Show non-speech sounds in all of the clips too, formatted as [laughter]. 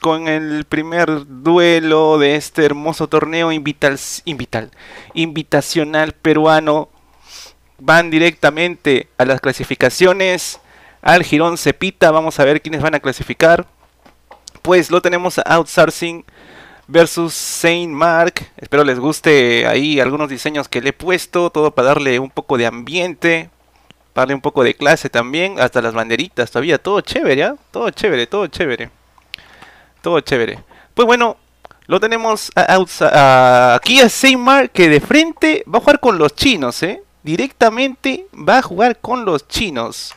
con el primer duelo de este hermoso torneo invitacional peruano. Van directamente a las clasificaciones, al girón cepita. Vamos a ver quiénes van a clasificar. Pues lo tenemos a Outsourcing versus Saint Mark. Espero les guste ahí algunos diseños que le he puesto. Todo para darle un poco de ambiente, darle un poco de clase también, hasta las banderitas todavía, todo chévere, ¿ah? todo chévere, todo chévere. Todo chévere. Pues bueno, lo tenemos aquí a Seymar que de frente va a jugar con los chinos, ¿eh? Directamente va a jugar con los chinos.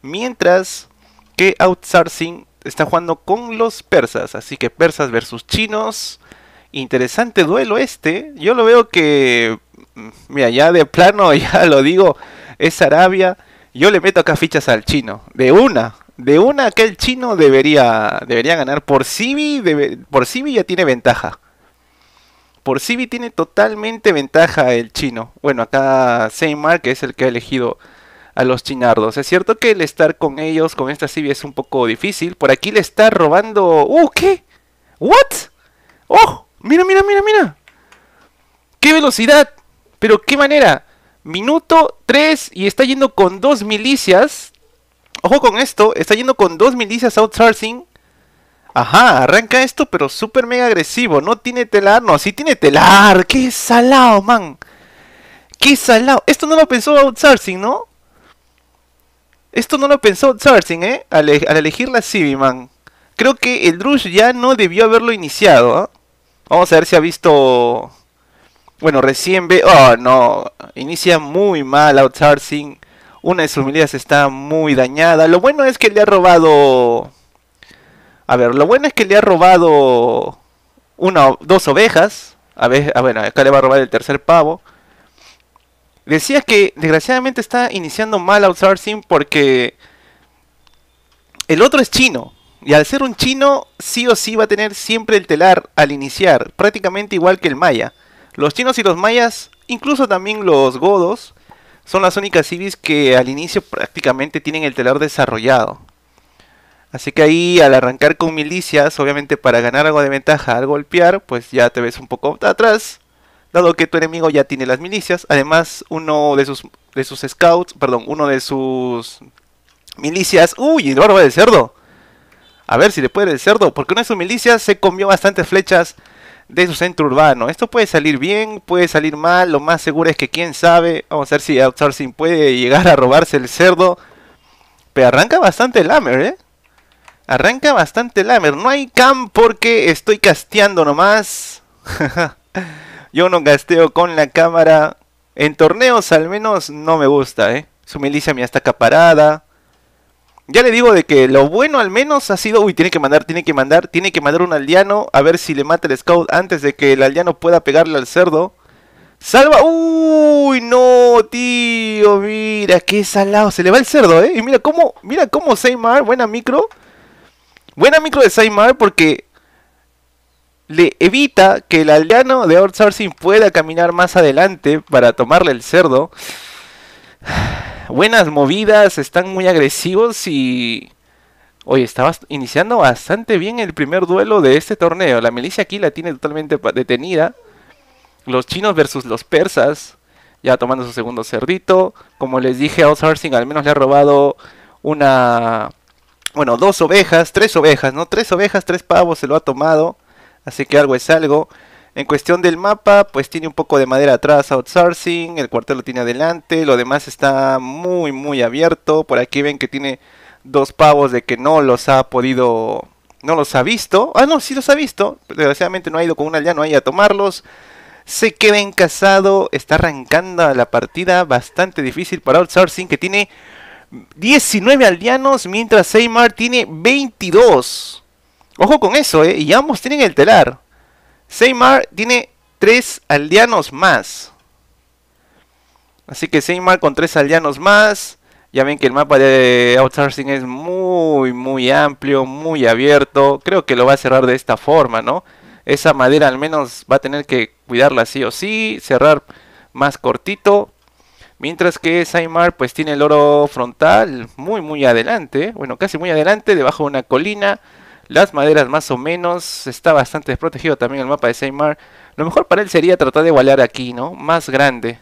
Mientras que Outsourcing está jugando con los persas. Así que persas versus chinos. Interesante duelo este. Yo lo veo que... Mm, mira, ya de plano, [laughs] ya lo digo, es Arabia. Yo le meto acá fichas al chino. De una. De una, el chino debería, debería ganar. Por Civi, por Civi ya tiene ventaja. Por Civi tiene totalmente ventaja el chino. Bueno, acá Seymar, que es el que ha elegido a los chinardos. Es cierto que el estar con ellos, con esta Civi, es un poco difícil. Por aquí le está robando... ¡Uh! ¿Qué? ¿What? ¡Oh! Mira, mira, mira, mira. ¡Qué velocidad! Pero qué manera. Minuto 3 y está yendo con dos milicias Ojo con esto, está yendo con dos milicias outsourcing. Ajá, arranca esto, pero súper mega agresivo. No tiene telar, no, sí tiene telar. Qué salado, man. Qué salado. Esto no lo pensó outsourcing, ¿no? Esto no lo pensó outsourcing, ¿eh? E, al, elegir la Civi, man. Creo que el Drush ya no debió haberlo iniciado. ¿ah? Vamos a ver si ha visto... Bueno, recién ve... Oh, no. Inicia muy mal outsourcing. Una de sus medidas está muy dañada. Lo bueno es que le ha robado... A ver, lo bueno es que le ha robado una, dos ovejas. A ver, ah, bueno, acá le va a robar el tercer pavo. Decía que desgraciadamente está iniciando mal outsourcing porque el otro es chino. Y al ser un chino, sí o sí va a tener siempre el telar al iniciar, prácticamente igual que el maya. Los chinos y los mayas, incluso también los godos, son las únicas civis que al inicio prácticamente tienen el telar desarrollado. Así que ahí al arrancar con milicias, obviamente para ganar algo de ventaja al golpear, pues ya te ves un poco atrás, dado que tu enemigo ya tiene las milicias. Además, uno de sus, de sus scouts, perdón, uno de sus milicias... ¡Uy, el va de cerdo! A ver si le puede el cerdo, porque una de sus milicias se comió bastantes flechas de su centro urbano. Esto puede salir bien, puede salir mal, lo más seguro es que quién sabe, vamos a ver si Outsourcing puede llegar a robarse el cerdo. Pero arranca bastante lamer, ¿eh? Arranca bastante lamer, No hay cam porque estoy casteando nomás. [laughs] Yo no gasteo con la cámara. En torneos al menos no me gusta, ¿eh? Su milicia me está acaparada. Ya le digo de que lo bueno al menos ha sido, uy, tiene que mandar, tiene que mandar, tiene que mandar un aldeano a ver si le mata el scout antes de que el aldeano pueda pegarle al cerdo. Salva, uy, no, tío, mira, qué salado, se le va el cerdo, eh. Y mira cómo, mira cómo Seymar, buena micro. Buena micro de Seymar porque le evita que el aldeano de outsourcing pueda caminar más adelante para tomarle el cerdo buenas movidas, están muy agresivos y... Oye, estaba iniciando bastante bien el primer duelo de este torneo. La milicia aquí la tiene totalmente detenida. Los chinos versus los persas. Ya tomando su segundo cerdito. Como les dije, Outsourcing al menos le ha robado una... Bueno, dos ovejas, tres ovejas, ¿no? Tres ovejas, tres pavos se lo ha tomado. Así que algo es algo. En cuestión del mapa, pues tiene un poco de madera atrás, outsourcing, el cuartel lo tiene adelante, lo demás está muy muy abierto, por aquí ven que tiene dos pavos de que no los ha podido, no los ha visto, ah no, sí los ha visto, desgraciadamente no ha ido con un aldeano ahí a tomarlos, se queda encasado, está arrancando la partida, bastante difícil para outsourcing que tiene 19 aldeanos, mientras Seymar tiene 22. Ojo con eso, ¿eh? Y ambos tienen el telar. Seymar tiene tres aldeanos más. Así que Seymar con tres aldeanos más. Ya ven que el mapa de outsourcing es muy, muy amplio, muy abierto. Creo que lo va a cerrar de esta forma, ¿no? Esa madera al menos va a tener que cuidarla sí o sí. Cerrar más cortito. Mientras que Seymar pues tiene el oro frontal muy muy adelante, bueno casi muy adelante, debajo de una colina, las maderas más o menos, está bastante desprotegido también el mapa de Seymar. Lo mejor para él sería tratar de igualar aquí, ¿no? Más grande.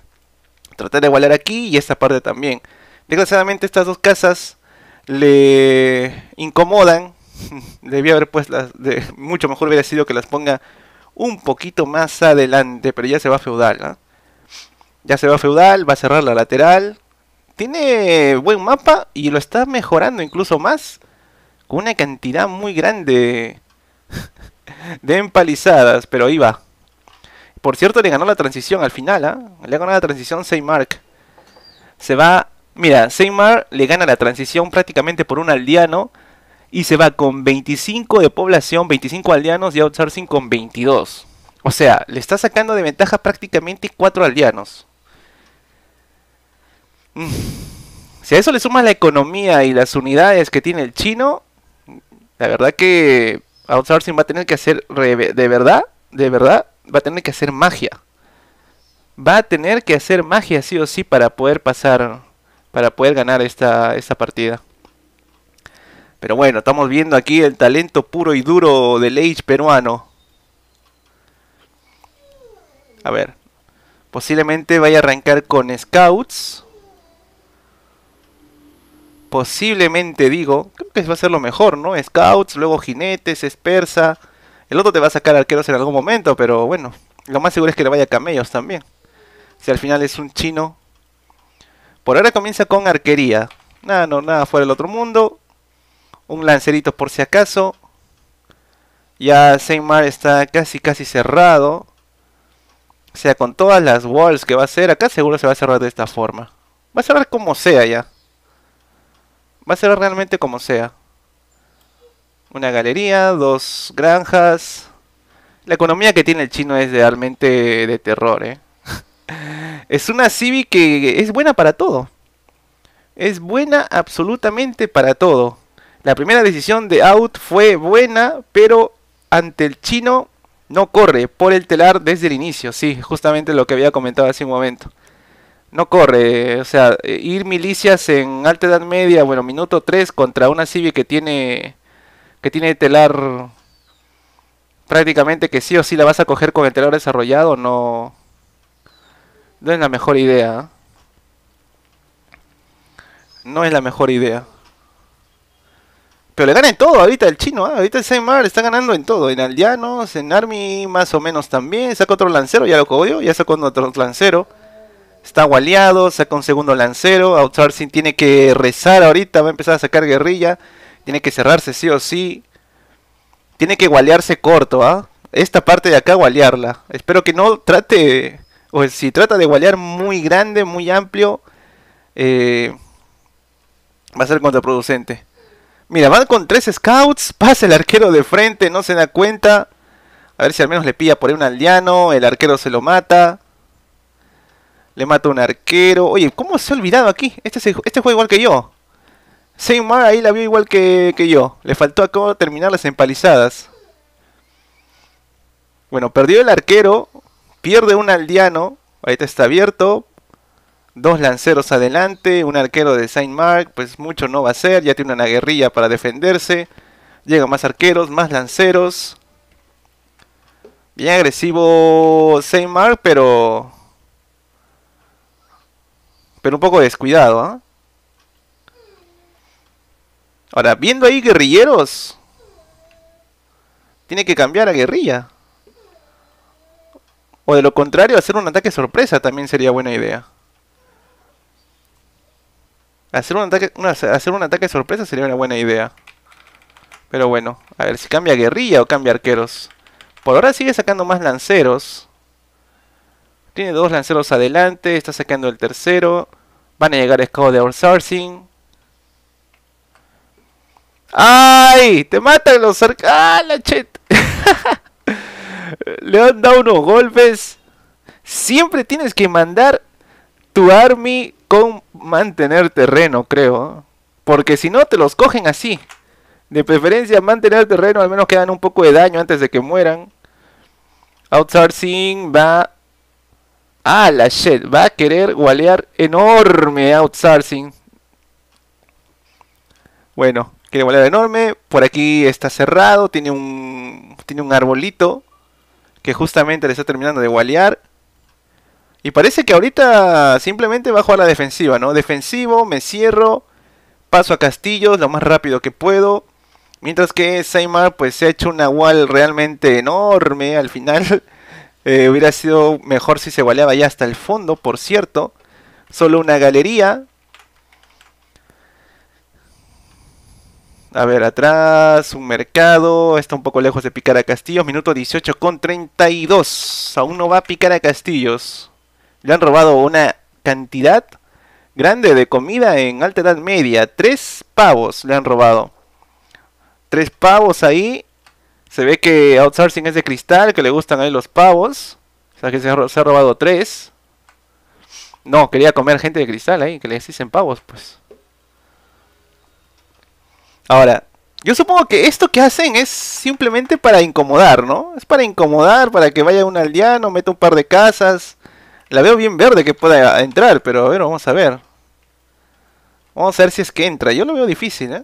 Tratar de igualar aquí y esta parte también. Desgraciadamente estas dos casas le incomodan. [laughs] Debía haber puesto. las... De, mucho mejor hubiera sido que las ponga un poquito más adelante, pero ya se va feudal, ¿no? ¿ah? Ya se va a feudal, va a cerrar la lateral. Tiene buen mapa y lo está mejorando incluso más con una cantidad muy grande de empalizadas, pero ahí va. Por cierto, le ganó la transición al final, ¿ah? Le ganó la transición Seymark. Se va... Mira, Seymark le gana la transición prácticamente por un aldeano. Y se va con 25 de población, 25 aldeanos y Outsourcing con 22. O sea, le está sacando de ventaja prácticamente 4 aldeanos. Mm. Si a eso le sumas la economía y las unidades que tiene el chino, la verdad que outsourcing va a tener que hacer, de verdad, de verdad, va a tener que hacer magia. Va a tener que hacer magia sí o sí para poder pasar, para poder ganar esta, esta partida. Pero bueno, estamos viendo aquí el talento puro y duro del Age peruano. A ver, posiblemente vaya a arrancar con Scouts posiblemente digo, creo que va a ser lo mejor, ¿no? Scouts, luego jinetes, es El otro te va a sacar arqueros en algún momento, pero bueno, lo más seguro es que le vaya a camellos también. Si al final es un chino. Por ahora comienza con arquería. Nada, no, nada fuera del otro mundo. Un lancerito por si acaso. Ya Seymar está casi casi cerrado. O sea, con todas las walls que va a hacer, acá seguro se va a cerrar de esta forma. Va a cerrar como sea ya. Va a ser realmente como sea. Una galería, dos granjas. La economía que tiene el chino es realmente de terror, ¿eh? [laughs] es una civi que es buena para todo. Es buena absolutamente para todo. La primera decisión de Out fue buena, pero ante el chino no corre por el telar desde el inicio. Sí, justamente lo que había comentado hace un momento no corre. O sea, ir milicias en alta edad media, bueno, minuto 3 contra una Civi que tiene, que tiene telar prácticamente que sí o sí la vas a coger con el telar desarrollado, no, no es la mejor idea. ¿eh? No es la mejor idea. Pero le gana en todo ahorita el chino, ¿eh? ahorita el Seymar está ganando en todo, en aldeanos, en army más o menos también, saca otro lancero, ya lo cogió, ya sacó otro lancero está gualeado, saca un segundo lancero, outsourcing tiene que rezar ahorita, va a empezar a sacar guerrilla, tiene que cerrarse sí o sí, tiene que gualearse corto, ¿ah? Esta parte de acá gualearla. Espero que no trate, o si trata de gualear muy grande, muy amplio, eh, va a ser contraproducente. Mira, van con tres scouts, pasa el arquero de frente, no se da cuenta. A ver si al menos le pilla por ahí un aldeano, el arquero se lo mata. Le mata un arquero. Oye, ¿cómo se ha olvidado aquí? Este, fue este igual que yo. Saint Mark ahí la vio igual que, yo. Le faltó cómo terminar las empalizadas. Bueno, perdió el arquero. Pierde un aldeano. Ahí está abierto. Dos lanceros adelante. Un arquero de Saint Mark. Pues mucho no va a ser. Ya tiene una guerrilla para defenderse. Llegan más arqueros, más lanceros. Bien agresivo Saint Mark, pero pero un poco descuidado, ¿ah? Ahora, viendo ahí guerrilleros. Tiene que cambiar a guerrilla. O de lo contrario, hacer un ataque sorpresa también sería buena idea. Hacer un ataque, hacer un ataque sorpresa sería una buena idea. Pero bueno, a ver si cambia guerrilla o cambia arqueros. Por ahora sigue sacando más lanceros. Tiene dos lanceros adelante, está sacando el tercero. Van a llegar escudo de outsourcing. ¡Ay! ¡Te matan los arcos! ¡Ah, la chet! [laughs] Le han dado unos golpes. Siempre tienes que mandar tu army con mantener terreno, creo. Porque si no, te los cogen así. De preferencia, mantener terreno, al menos quedan un poco de daño antes de que mueran. Outsourcing va Ah, la shit. Va a querer gualear enorme outsourcing. Bueno, quiere gualear enorme. Por aquí está cerrado. Tiene un, tiene un arbolito que justamente le está terminando de gualear. Y parece que ahorita simplemente bajo a la defensiva, ¿no? Defensivo, me cierro, paso a Castillo lo más rápido que puedo. Mientras que Seymar pues se ha hecho una wall realmente enorme al final. [laughs] Eh, hubiera sido mejor si se goleaba ya hasta el fondo, por cierto. Solo una galería. A ver, atrás, un mercado. Está un poco lejos de picar a Castillos. Minuto 18 con 32. Aún no va a picar a Castillos. Le han robado una cantidad grande de comida en alta edad media. Tres pavos le han robado. Tres pavos ahí se ve que outsourcing es de cristal, que le gustan ahí los pavos. O sea que se, ha, robado tres. No, quería comer gente de cristal ahí, que le dicen pavos, pues. Ahora, yo supongo que esto que hacen es simplemente para incomodar, ¿no? Es para incomodar, para que vaya un aldeano, meta un par de casas. La veo bien verde que pueda entrar, pero a ver, vamos a ver. Vamos a ver si es que entra. Yo lo veo difícil, ¿eh?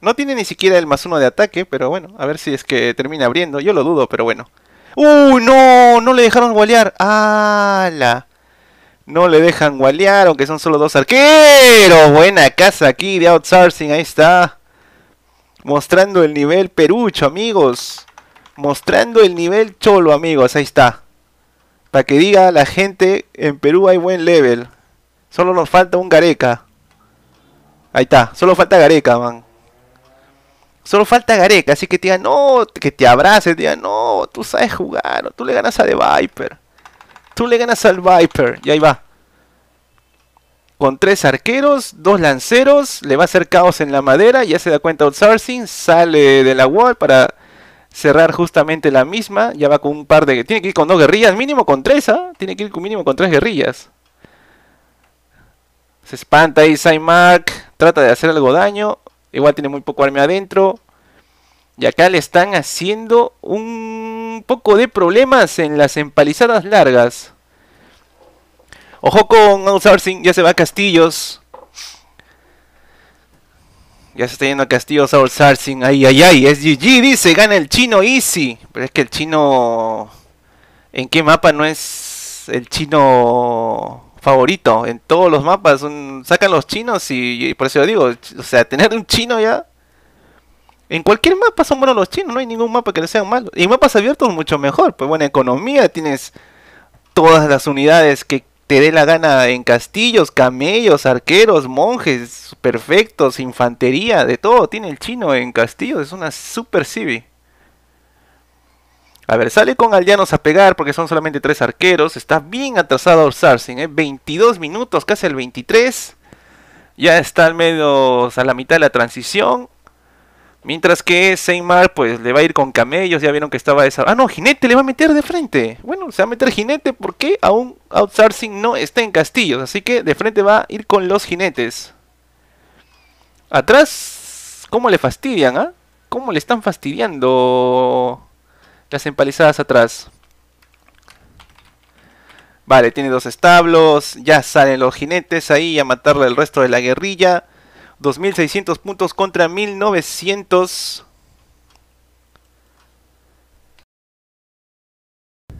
No tiene ni siquiera el más uno de ataque, pero bueno, a ver si es que termina abriendo. Yo lo dudo, pero bueno. ¡Uy, no! No le dejaron gualear. la. No le dejan gualear, aunque son solo dos arqueros. Buena casa aquí de outsourcing, ahí está. Mostrando el nivel perucho, amigos. Mostrando el nivel cholo, amigos, ahí está. Para que diga la gente, en Perú hay buen level. Solo nos falta un Gareca. Ahí está, solo falta Gareca, man. Solo falta Gareca, así que te diga, no, que te abrace, diga, no, tú sabes jugar, tú le ganas a The Viper. Tú le ganas al Viper, y ahí va. Con tres arqueros, dos lanceros, le va a hacer caos en la madera, ya se da cuenta Outsourcing, sale de la wall para cerrar justamente la misma, ya va con un par de... Tiene que ir con dos guerrillas, mínimo con tres, ¿ah? Tiene que ir con mínimo con tres guerrillas. Se espanta ahí Saimak, trata de hacer algo daño, Igual tiene muy poco arma adentro. Y acá le están haciendo un poco de problemas en las empalizadas largas. Ojo con outsourcing, ya se va a Castillos. Ya se está yendo a Castillos outsourcing. Ay, ay, ay. Es GG, dice. Gana el chino Easy. Pero es que el chino. ¿En qué mapa no es el chino favorito en todos los mapas. sacan los chinos y, por eso digo, o sea, tener un chino ya. En cualquier mapa son buenos los chinos, no hay ningún mapa que le sean malos. Y mapas abiertos mucho mejor, pues buena economía, tienes todas las unidades que te dé la gana en castillos, camellos, arqueros, monjes, perfectos, infantería, de todo. Tiene el chino en castillos, es una super civi. A ver, sale con aldeanos a pegar porque son solamente tres arqueros. Está bien atrasado Outsourcing, ¿eh? 22 minutos, casi el 23. Ya está al medio, a la mitad de la transición. Mientras que Seymar pues le va a ir con camellos, ya vieron que estaba esa... Ah, no, jinete le va a meter de frente. Bueno, se va a meter jinete porque aún outsourcing no está en castillos, así que de frente va a ir con los jinetes. Atrás, ¿cómo le fastidian, ah? ¿Cómo le están fastidiando las empalizadas atrás. Vale, tiene dos establos. Ya salen los jinetes ahí a matarle al resto de la guerrilla. 2600 puntos contra 1900.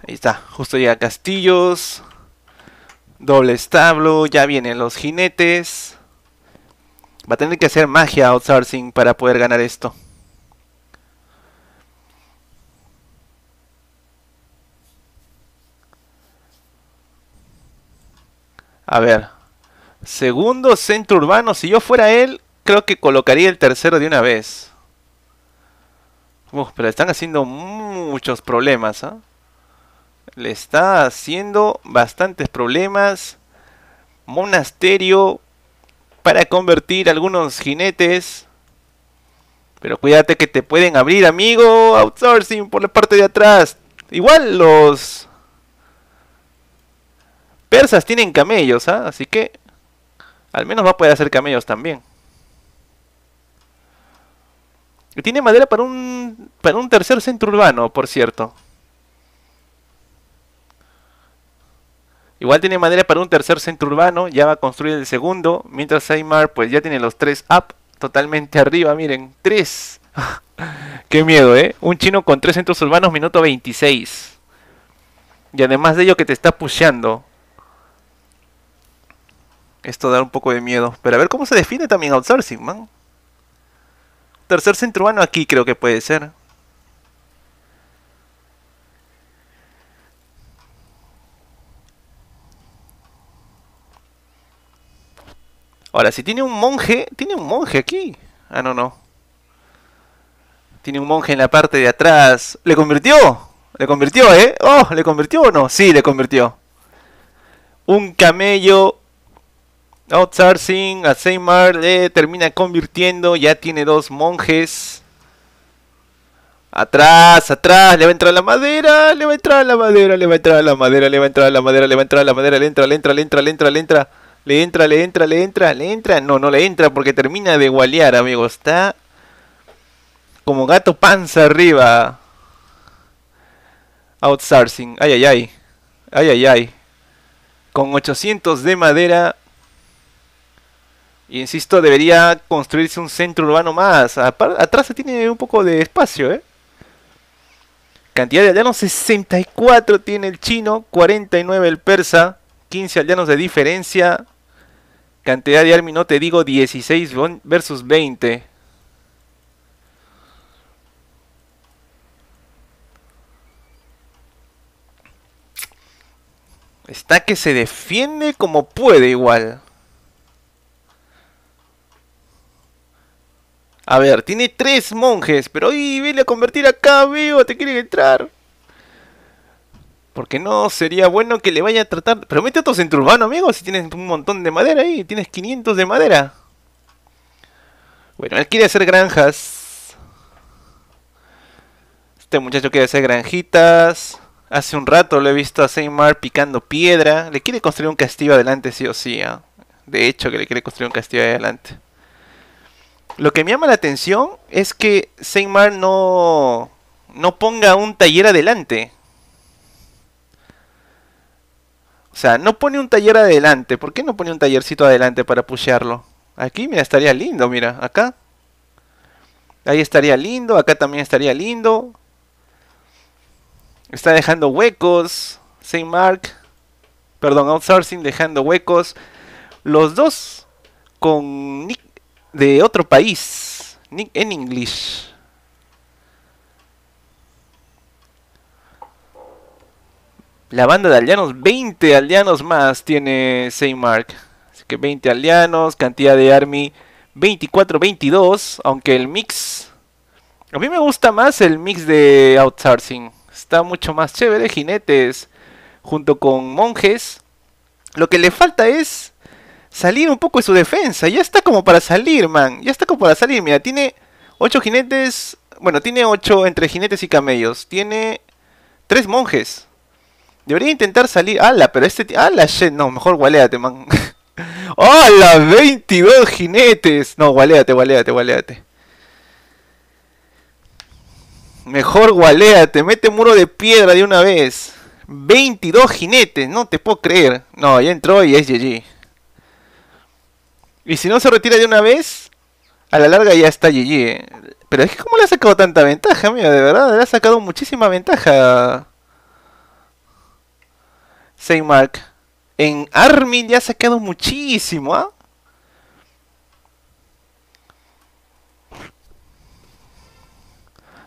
Ahí está, justo llega Castillos. Doble establo, ya vienen los jinetes. Va a tener que hacer magia Outsourcing para poder ganar esto. A ver. Segundo, centro urbano. Si yo fuera él, creo que colocaría el tercero de una vez. pero le están haciendo muchos problemas. ¿ah? Le está haciendo bastantes problemas. Monasterio para convertir algunos jinetes. Pero cuídate que te pueden abrir, amigo. Outsourcing por la parte de atrás. Igual los tienen camellos, ¿ah? Así que al menos va a poder hacer camellos también. Y tiene madera para un, para un tercer centro urbano, por cierto. Igual tiene madera para un tercer centro urbano, ya va a construir el segundo, mientras Aymar pues ya tiene los tres up totalmente arriba, miren, tres. [laughs] Qué miedo, ¿eh? Un chino con tres centros urbanos, minuto 26. Y además de ello que te está pusheando. Esto da un poco de miedo. Pero a ver cómo se define también outsourcing, man. Tercer centro humano aquí creo que puede ser. Ahora, si tiene un monje... Tiene un monje aquí. Ah, no, no. Tiene un monje en la parte de atrás. ¿Le convirtió? Le convirtió, ¿eh? Oh, ¿le convirtió o no? Sí, le convirtió. Un camello Outsourcing, a Seymar le eh, termina convirtiendo, ya tiene dos monjes. Atrás, atrás, le va a entrar la madera, le va a entrar la madera, le va a entrar la madera, le va a entrar la madera, le va a entrar la madera, le entra, le entra, le entra, le entra, le entra, le entra, le entra, le entra, le entra, no, no le entra porque termina de gualear, amigo, está como gato panza arriba. Outsourcing, ay, ay, ay, ay, ay, ay. Con 800 de madera, y insisto, debería construirse un centro urbano más. Atrás se tiene un poco de espacio, ¿eh? Cantidad de aldeanos, 64 tiene el chino, 49 el persa, 15 aldeanos de diferencia. Cantidad de armi no te digo, 16 versus 20. Está que se defiende como puede igual. A ver, tiene tres monjes, pero ¡ay! vele a convertir acá, veo, te quieren entrar. Porque no sería bueno que le vaya a tratar. Pero mete en tu urbano, amigo, si tienes un montón de madera ahí, tienes 500 de madera. Bueno, él quiere hacer granjas. Este muchacho quiere hacer granjitas. Hace un rato lo he visto a Seymar picando piedra. Le quiere construir un castillo adelante, sí o sí. ¿ah? De hecho, que le quiere construir un castillo adelante. Lo que me llama la atención es que Saint no, no ponga un taller adelante. O sea, no pone un taller adelante. ¿Por qué no pone un tallercito adelante para pushearlo? Aquí, mira, estaría lindo, mira, acá. Ahí estaría lindo, acá también estaría lindo. Está dejando huecos. Saint Mark. Perdón, outsourcing dejando huecos. Los dos con Nick de otro país. en English. La banda de aldeanos, 20 aldeanos más tiene Mark. Así que 20 aldeanos, cantidad de army 24-22, aunque el mix... A mí me gusta más el mix de outsourcing. Está mucho más chévere, jinetes junto con monjes. Lo que le falta es salir un poco de su defensa. Ya está como para salir, man. Ya está como para salir. Mira, tiene 8 jinetes. Bueno, tiene 8 entre jinetes y camellos. Tiene 3 monjes. Debería intentar salir. ¡Hala! Pero este. ¡Hala, shit! No, mejor gualeate, man. [laughs] ¡Hala! 22 jinetes. No, gualeate, gualeate, gualeate. Mejor gualeate, Mete muro de piedra de una vez. 22 jinetes. No te puedo creer. No, ya entró y es GG. Y si no se retira de una vez, a la larga ya está GG. ¿eh? Pero es que cómo le ha sacado tanta ventaja, amigo, de verdad, le ha sacado muchísima ventaja. Saint Mark. En Armin ya ha sacado muchísimo, ¿ah?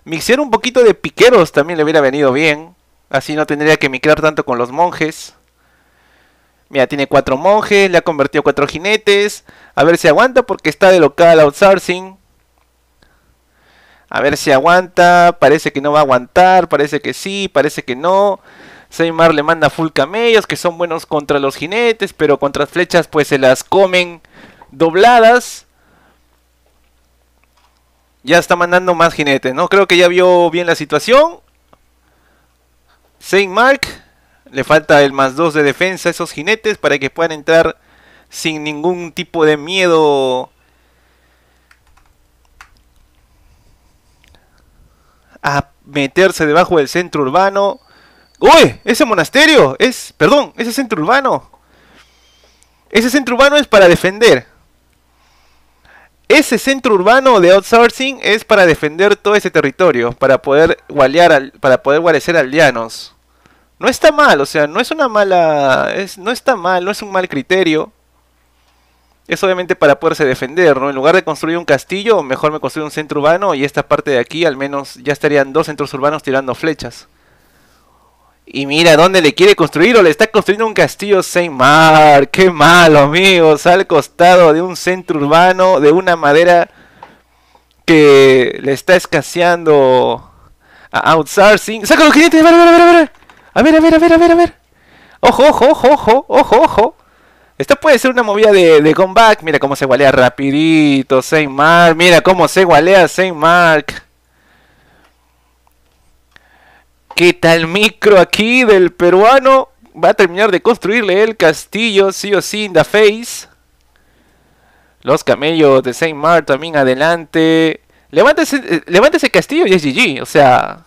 un poquito de piqueros también le hubiera venido bien. Así no tendría que micrar tanto con los monjes. Mira, tiene cuatro monjes, le ha convertido cuatro jinetes. A ver si aguanta porque está de local outsourcing. A ver si aguanta. Parece que no va a aguantar. Parece que sí, parece que no. Seymar le manda full camellos que son buenos contra los jinetes. Pero contra flechas pues se las comen dobladas. Ya está mandando más jinetes, ¿no? Creo que ya vio bien la situación. Saint Mark le falta el más 2 de defensa a esos jinetes para que puedan entrar sin ningún tipo de miedo a meterse debajo del centro urbano. ¡Uy! Ese monasterio es, perdón, ese centro urbano. Ese centro urbano es para defender. Ese centro urbano de outsourcing es para defender todo ese territorio, para poder gualear para poder guarecer aldeanos. No está mal, o sea, no es una mala. Es, no está mal, no es un mal criterio. Es obviamente para poderse defender, ¿no? En lugar de construir un castillo, mejor me construyo un centro urbano y esta parte de aquí al menos ya estarían dos centros urbanos tirando flechas. Y mira dónde le quiere construir o le está construyendo un castillo mar. Qué malo, amigos. Al costado de un centro urbano, de una madera que le está escaseando a outsourcing. ¡Saca los vale, vale! A ver, a ver, a ver, a ver, a ver. Ojo, ojo, ojo, ojo, ojo, ojo. Esto puede ser una movida de, comeback. Mira cómo se gualea rapidito, Saint Mark. Mira cómo se gualea Saint Mark. ¿Qué tal micro aquí del peruano? Va a terminar de construirle el castillo, sí o sí, in the face. Los camellos de Saint Mark también adelante. Levántese eh, ese castillo y es GG. O sea,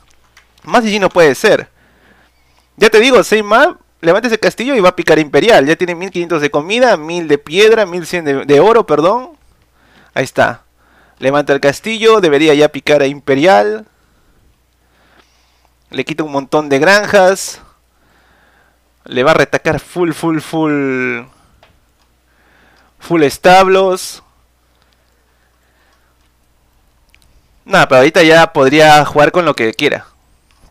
más GG no puede ser. Ya te digo, más, levanta ese castillo y va a picar imperial. Ya tiene 1500 de comida, 1000 de piedra, 1100 de, de oro, perdón. Ahí está. Levanta el castillo, debería ya picar a imperial. Le quita un montón de granjas. Le va a retacar full, full, full. Full establos. Nada, pero ahorita ya podría jugar con lo que quiera.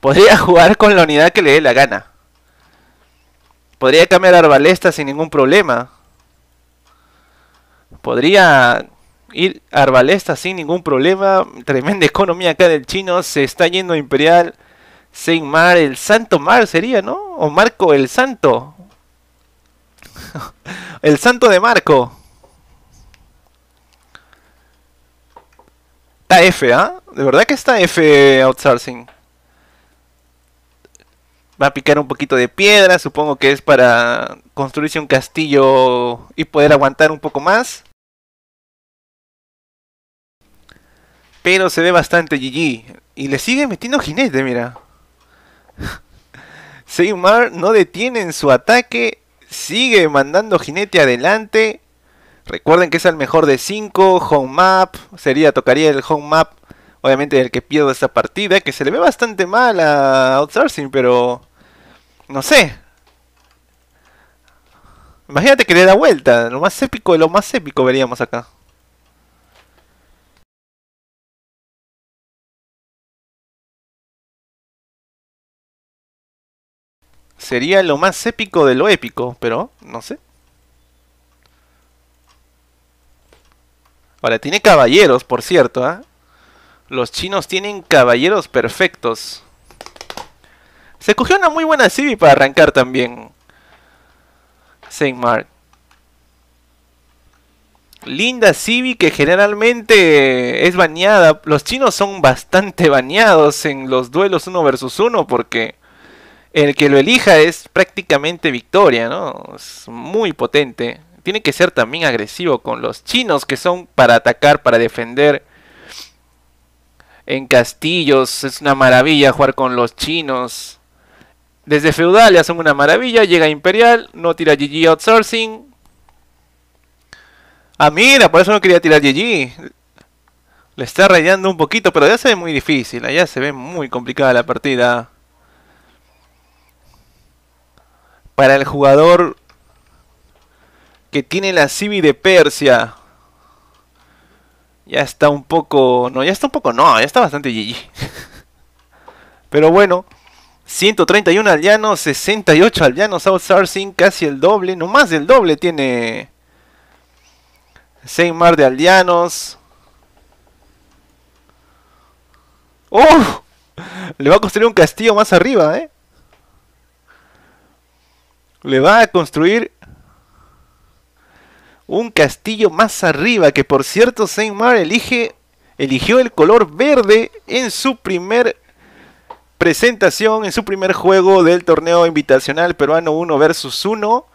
Podría jugar con la unidad que le dé la gana. Podría cambiar a Arbalesta sin ningún problema. Podría ir a Arbalesta sin ningún problema. Tremenda economía acá del chino. Se está yendo Imperial. Sin Mar, el Santo Mar sería, ¿no? O Marco el Santo. [laughs] el Santo de Marco. Está F, ¿ah? De verdad que está F outsourcing va a picar un poquito de piedra, supongo que es para construirse un castillo y poder aguantar un poco más. Pero se ve bastante GG. Y le sigue metiendo jinete, mira. [laughs] Seymour no detiene en su ataque. Sigue mandando jinete adelante. Recuerden que es el mejor de 5. Home map. Sería, tocaría el home map. Obviamente el que pierdo esta partida. Que se le ve bastante mal a Outsourcing, pero... No sé. Imagínate que le da vuelta. Lo más épico de lo más épico veríamos acá. Sería lo más épico de lo épico, pero no sé. Ahora, tiene caballeros, por cierto, ¿ah? Los chinos tienen caballeros perfectos. Se cogió una muy buena Civi para arrancar también. Saint Mark. Linda Civi que generalmente es bañada. Los chinos son bastante bañados en los duelos uno versus uno porque el que lo elija es prácticamente victoria, ¿no? Es muy potente. Tiene que ser también agresivo con los chinos que son para atacar, para defender. En castillos es una maravilla jugar con los chinos. Desde feudal ya son una maravilla, llega Imperial, no tira GG outsourcing. Ah, mira, por eso no quería tirar GG. Le está rayando un poquito, pero ya se ve muy difícil, allá se ve muy complicada la partida. Para el jugador que tiene la Civi de Persia. Ya está un poco... No, ya está un poco... No, ya está bastante GG. [laughs] pero bueno, 131 aldeanos, 68 aldeanos outsourcing, casi el doble, no más del doble tiene Mar de aldeanos. ¡Uf! ¡Oh! Le va a construir un castillo más arriba, ¿eh? Le va a construir un castillo más arriba, que por cierto Seymar elige eligió el color verde en su primer presentación en su primer juego del torneo invitacional peruano 1 vs 1.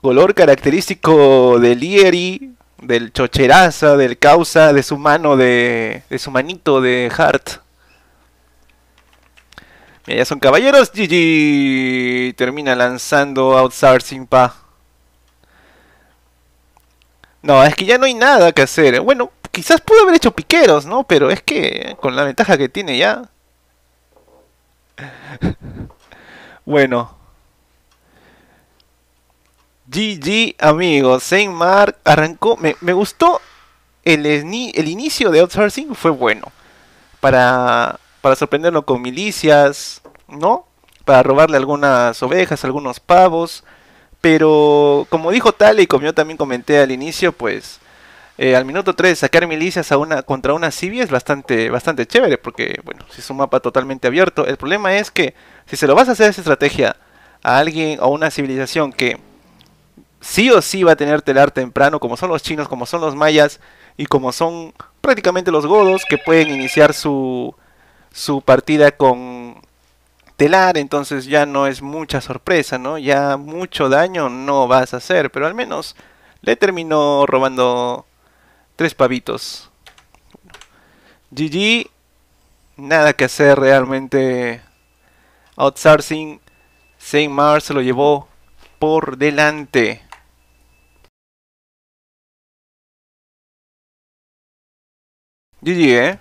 Color característico del Ieri del Chocheraza, del Causa, de su mano, de, de su manito de Hart. ya son caballeros. GG termina lanzando Outsar sin pa. No, es que ya no hay nada que hacer. Bueno, quizás pudo haber hecho piqueros, ¿no? Pero es que con la ventaja que tiene ya bueno. GG, amigos. Mark arrancó. Me, gustó. El, el, inicio de outsourcing fue bueno. Para, para sorprenderlo con milicias, ¿no? Para robarle algunas ovejas, algunos pavos. Pero como dijo Tal y como yo también comenté al inicio, pues eh, al minuto 3 sacar milicias a una, contra una Civi es bastante, bastante chévere, porque bueno, si es un mapa totalmente abierto, el problema es que si se lo vas a hacer esa estrategia a alguien o a una civilización que sí o sí va a tener telar temprano, como son los chinos, como son los mayas y como son prácticamente los godos que pueden iniciar su, su partida con telar, entonces ya no es mucha sorpresa, ¿no? Ya mucho daño no vas a hacer, pero al menos le terminó robando Tres pavitos. GG. Nada que hacer realmente. Outsourcing. Saint Mark se lo llevó por delante. GG, eh.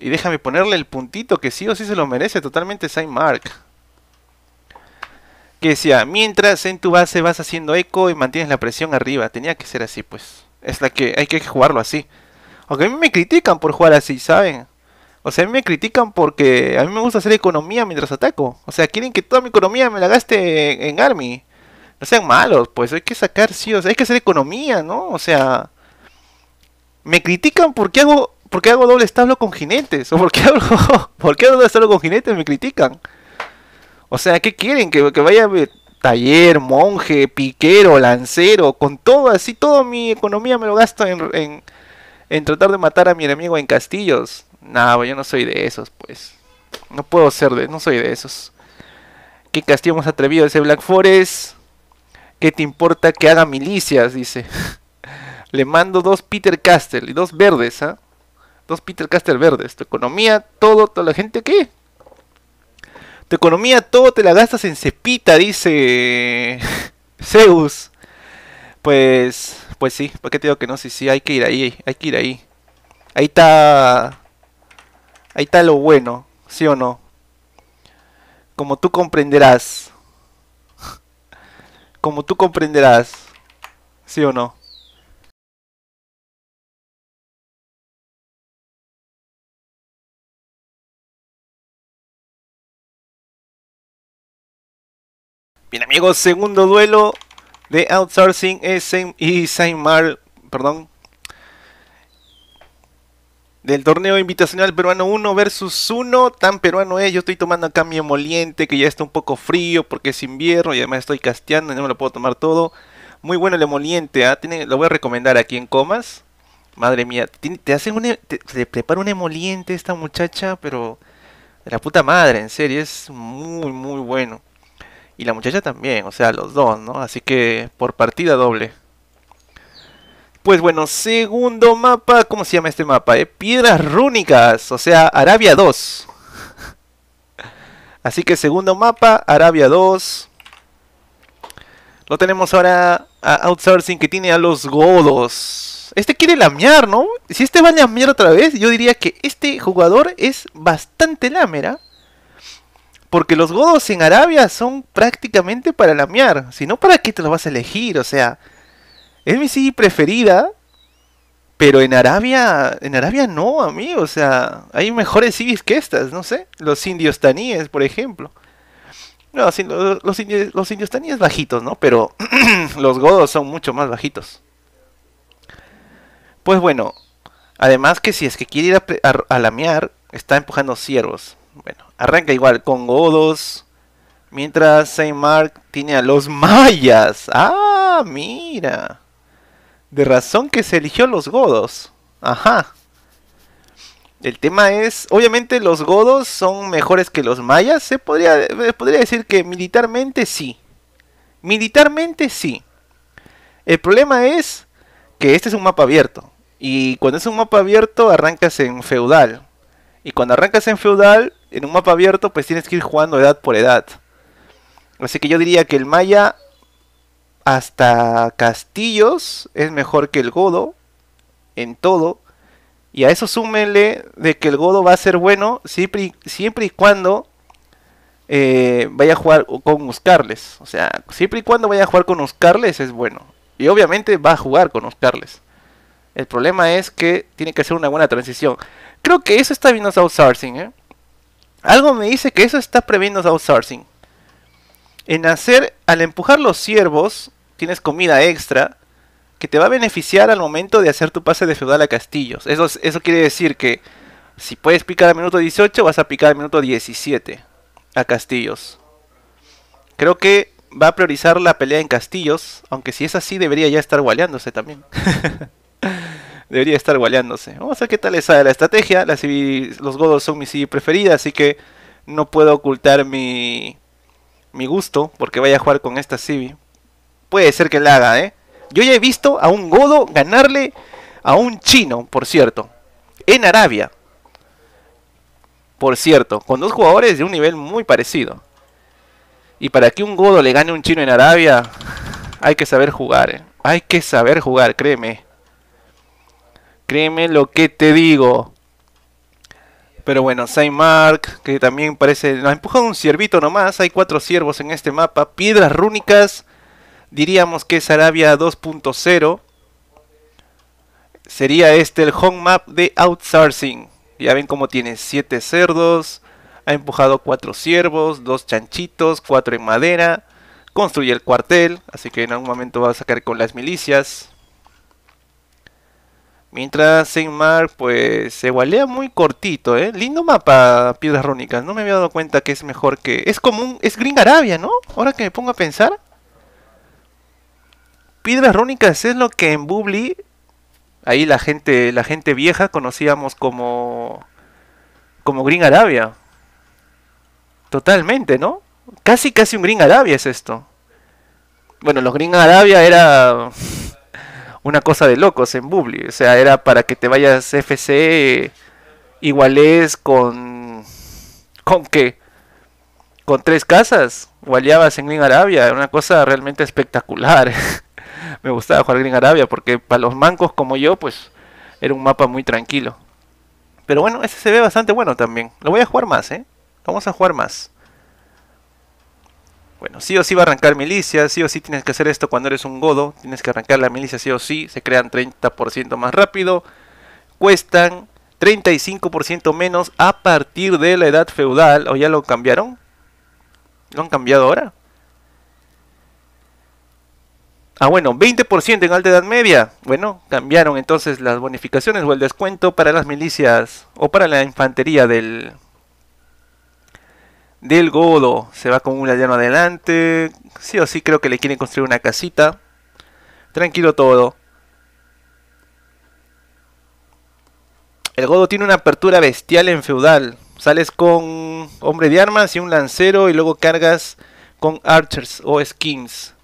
Y déjame ponerle el puntito que sí o sí se lo merece totalmente Saint Mark que decía, mientras en tu base vas haciendo eco y mantienes la presión arriba, tenía que ser así, pues. Es la que hay que jugarlo así. Aunque a mí me critican por jugar así, ¿saben? O sea, a mí me critican porque a mí me gusta hacer economía mientras ataco. O sea, quieren que toda mi economía me la gaste en Army. No sean malos, pues hay que sacar, sí, o sea, hay que hacer economía, ¿no? O sea, me critican porque hago, porque hago doble establo con jinetes. O porque [laughs] hago, porque hago doble establo con jinetes, me critican. O sea, ¿qué quieren? Que, que vaya eh, taller, monje, piquero, lancero, con todo así, toda mi economía me lo gasto en, en, tratar de matar a mi enemigo en castillos. Nada, yo no soy de esos, pues. No puedo ser de, no soy de esos. ¿Qué castillo más atrevido ese Black Forest? ¿Qué te importa que haga milicias? Dice. [laughs] Le mando dos Peter Castle y dos verdes, ¿ah? Dos Peter Castle verdes. Tu economía, todo, toda la gente, ¿qué? Tu economía todo te la gastas en cepita, dice [laughs] Zeus. Pues, pues sí, ¿por qué te digo que no? Sí, sí, hay que ir ahí, hay que ir ahí. Ahí está, ahí está lo bueno, ¿sí o no? Como tú comprenderás. [laughs] Como tú comprenderás, ¿sí o no? Bien amigos, segundo duelo de Outsourcing y Saint Mar, perdón, del torneo invitacional peruano 1 versus 1, tan peruano es, yo estoy tomando acá mi emoliente que ya está un poco frío porque es invierno y además estoy casteando y no me lo puedo tomar todo. Muy bueno el emoliente, ¿ah? lo voy a recomendar aquí en comas. Madre mía, te, hacen un, e, te, te prepara un emoliente esta muchacha, pero de la puta madre, en serio, es muy muy bueno. Y la muchacha también, o sea, los dos, ¿no? Así que por partida doble. Pues bueno, segundo mapa, ¿cómo se llama este mapa? Eh? Piedras rúnicas, o sea, Arabia 2. [laughs] Así que segundo mapa, Arabia 2. Lo tenemos ahora a Outsourcing que tiene a los godos. Este quiere lamear, ¿no? Si este va a lamear otra vez, yo diría que este jugador es bastante lámera. Porque los godos en Arabia son prácticamente para lamear. Si no, ¿para qué te los vas a elegir? O sea, es mi CG preferida. Pero en Arabia, en Arabia no, a mí, o sea, hay mejores CGs que estas, no sé. Los indios taníes, por ejemplo. No, los, los, indios, los taníes bajitos, ¿no? Pero [clears throat] los godos son mucho más bajitos. Pues bueno, además que si es que quiere ir a, a lamear, está empujando ciervos. Bueno, arranca igual con Godos. Mientras Saint Mark tiene a los mayas. Ah, mira. De razón que se eligió los godos. Ajá. El tema es, obviamente los godos son mejores que los mayas. Se podría, podría decir que militarmente sí. Militarmente sí. El problema es que este es un mapa abierto. Y cuando es un mapa abierto arrancas en feudal. Y cuando arrancas en feudal en un mapa abierto, pues tienes que ir jugando edad por edad. Así que yo diría que el Maya hasta castillos es mejor que el Godo en todo. Y a eso súmenle de que el Godo va a ser bueno siempre y, cuando eh, vaya a jugar con Uscarles. O sea, siempre y cuando vaya a jugar con Uscarles es bueno. Y obviamente va a jugar con Oscarles. El problema es que tiene que hacer una buena transición. Creo que eso está bien South ¿eh? Algo me dice que eso está previendo outsourcing. En hacer, al empujar los ciervos, tienes comida extra que te va a beneficiar al momento de hacer tu pase de feudal a castillos. Eso, eso quiere decir que si puedes picar al minuto 18, vas a picar al minuto 17 a castillos. Creo que va a priorizar la pelea en castillos, aunque si es así debería ya estar gualeándose también. [laughs] debería estar gualeándose. Vamos a ver qué tal es la estrategia. la los godos son mi CV preferida, así que no puedo ocultar mi, mi gusto porque vaya a jugar con esta CV. Puede ser que la haga, ¿eh? Yo ya he visto a un godo ganarle a un chino, por cierto, en Arabia. Por cierto, con dos jugadores de un nivel muy parecido. Y para que un godo le gane a un chino en Arabia, hay que saber jugar, ¿eh? Hay que saber jugar, créeme. Créeme lo que te digo. Pero bueno, Saint Mark, que también parece. Nos empujado un ciervito nomás. Hay cuatro ciervos en este mapa. Piedras rúnicas. Diríamos que es Arabia 2.0. Sería este el home map de outsourcing. Ya ven cómo tiene siete cerdos. Ha empujado cuatro ciervos, dos chanchitos, cuatro en madera. Construye el cuartel. Así que en algún momento va a sacar con las milicias. Mientras Mark, pues se gualea muy cortito, ¿eh? Lindo mapa, Piedras Rúnicas. No me había dado cuenta que es mejor que... Es común... Es Green Arabia, ¿no? Ahora que me pongo a pensar. Piedras Rúnicas es lo que en Bubli... Ahí la gente, la gente vieja conocíamos como... Como Green Arabia. Totalmente, ¿no? Casi, casi un Green Arabia es esto. Bueno, los Green Arabia era una cosa de locos en Bubli. O sea, era para que te vayas FC iguales con. ¿Con qué? Con tres casas. Gualeabas en Green Arabia. Era una cosa realmente espectacular. [laughs] Me gustaba jugar Green Arabia porque para los mancos como yo, pues era un mapa muy tranquilo. Pero bueno, ese se ve bastante bueno también. Lo voy a jugar más, ¿eh? Vamos a jugar más. Bueno, sí o sí va a arrancar milicias, sí o sí tienes que hacer esto cuando eres un godo, tienes que arrancar la milicia sí o sí, se crean 30% más rápido, cuestan 35% menos a partir de la edad feudal, o ya lo cambiaron, lo han cambiado ahora. Ah, bueno, 20% en alta edad media. Bueno, cambiaron entonces las bonificaciones o el descuento para las milicias o para la infantería del, del Godo. Se va con un llama adelante. Sí o sí creo que le quieren construir una casita. Tranquilo todo. El Godo tiene una apertura bestial en feudal. Sales con hombre de armas y un lancero y luego cargas con archers o skins.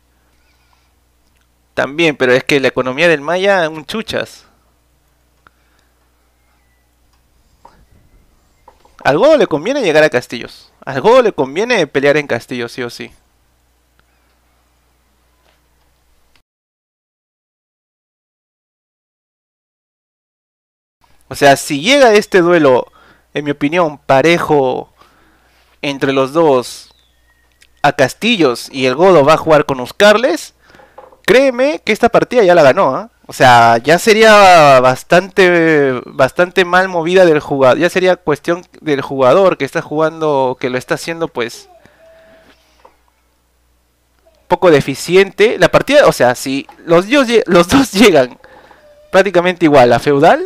También, pero es que la economía del Maya un chuchas. Al Godo le conviene llegar a castillos. Al Godo le conviene pelear en Castillo, sí o sí. O sea, si llega este duelo, en mi opinión, parejo entre los dos a Castillos y el Godo va a jugar con Uscarles, créeme que esta partida ya la ganó. ¿eh? O sea, ya sería bastante, bastante mal movida del jugador. Ya sería cuestión del jugador que está jugando, que lo está haciendo, pues, poco deficiente. La partida, o sea, si los, [laughs] dos llegan prácticamente igual a feudal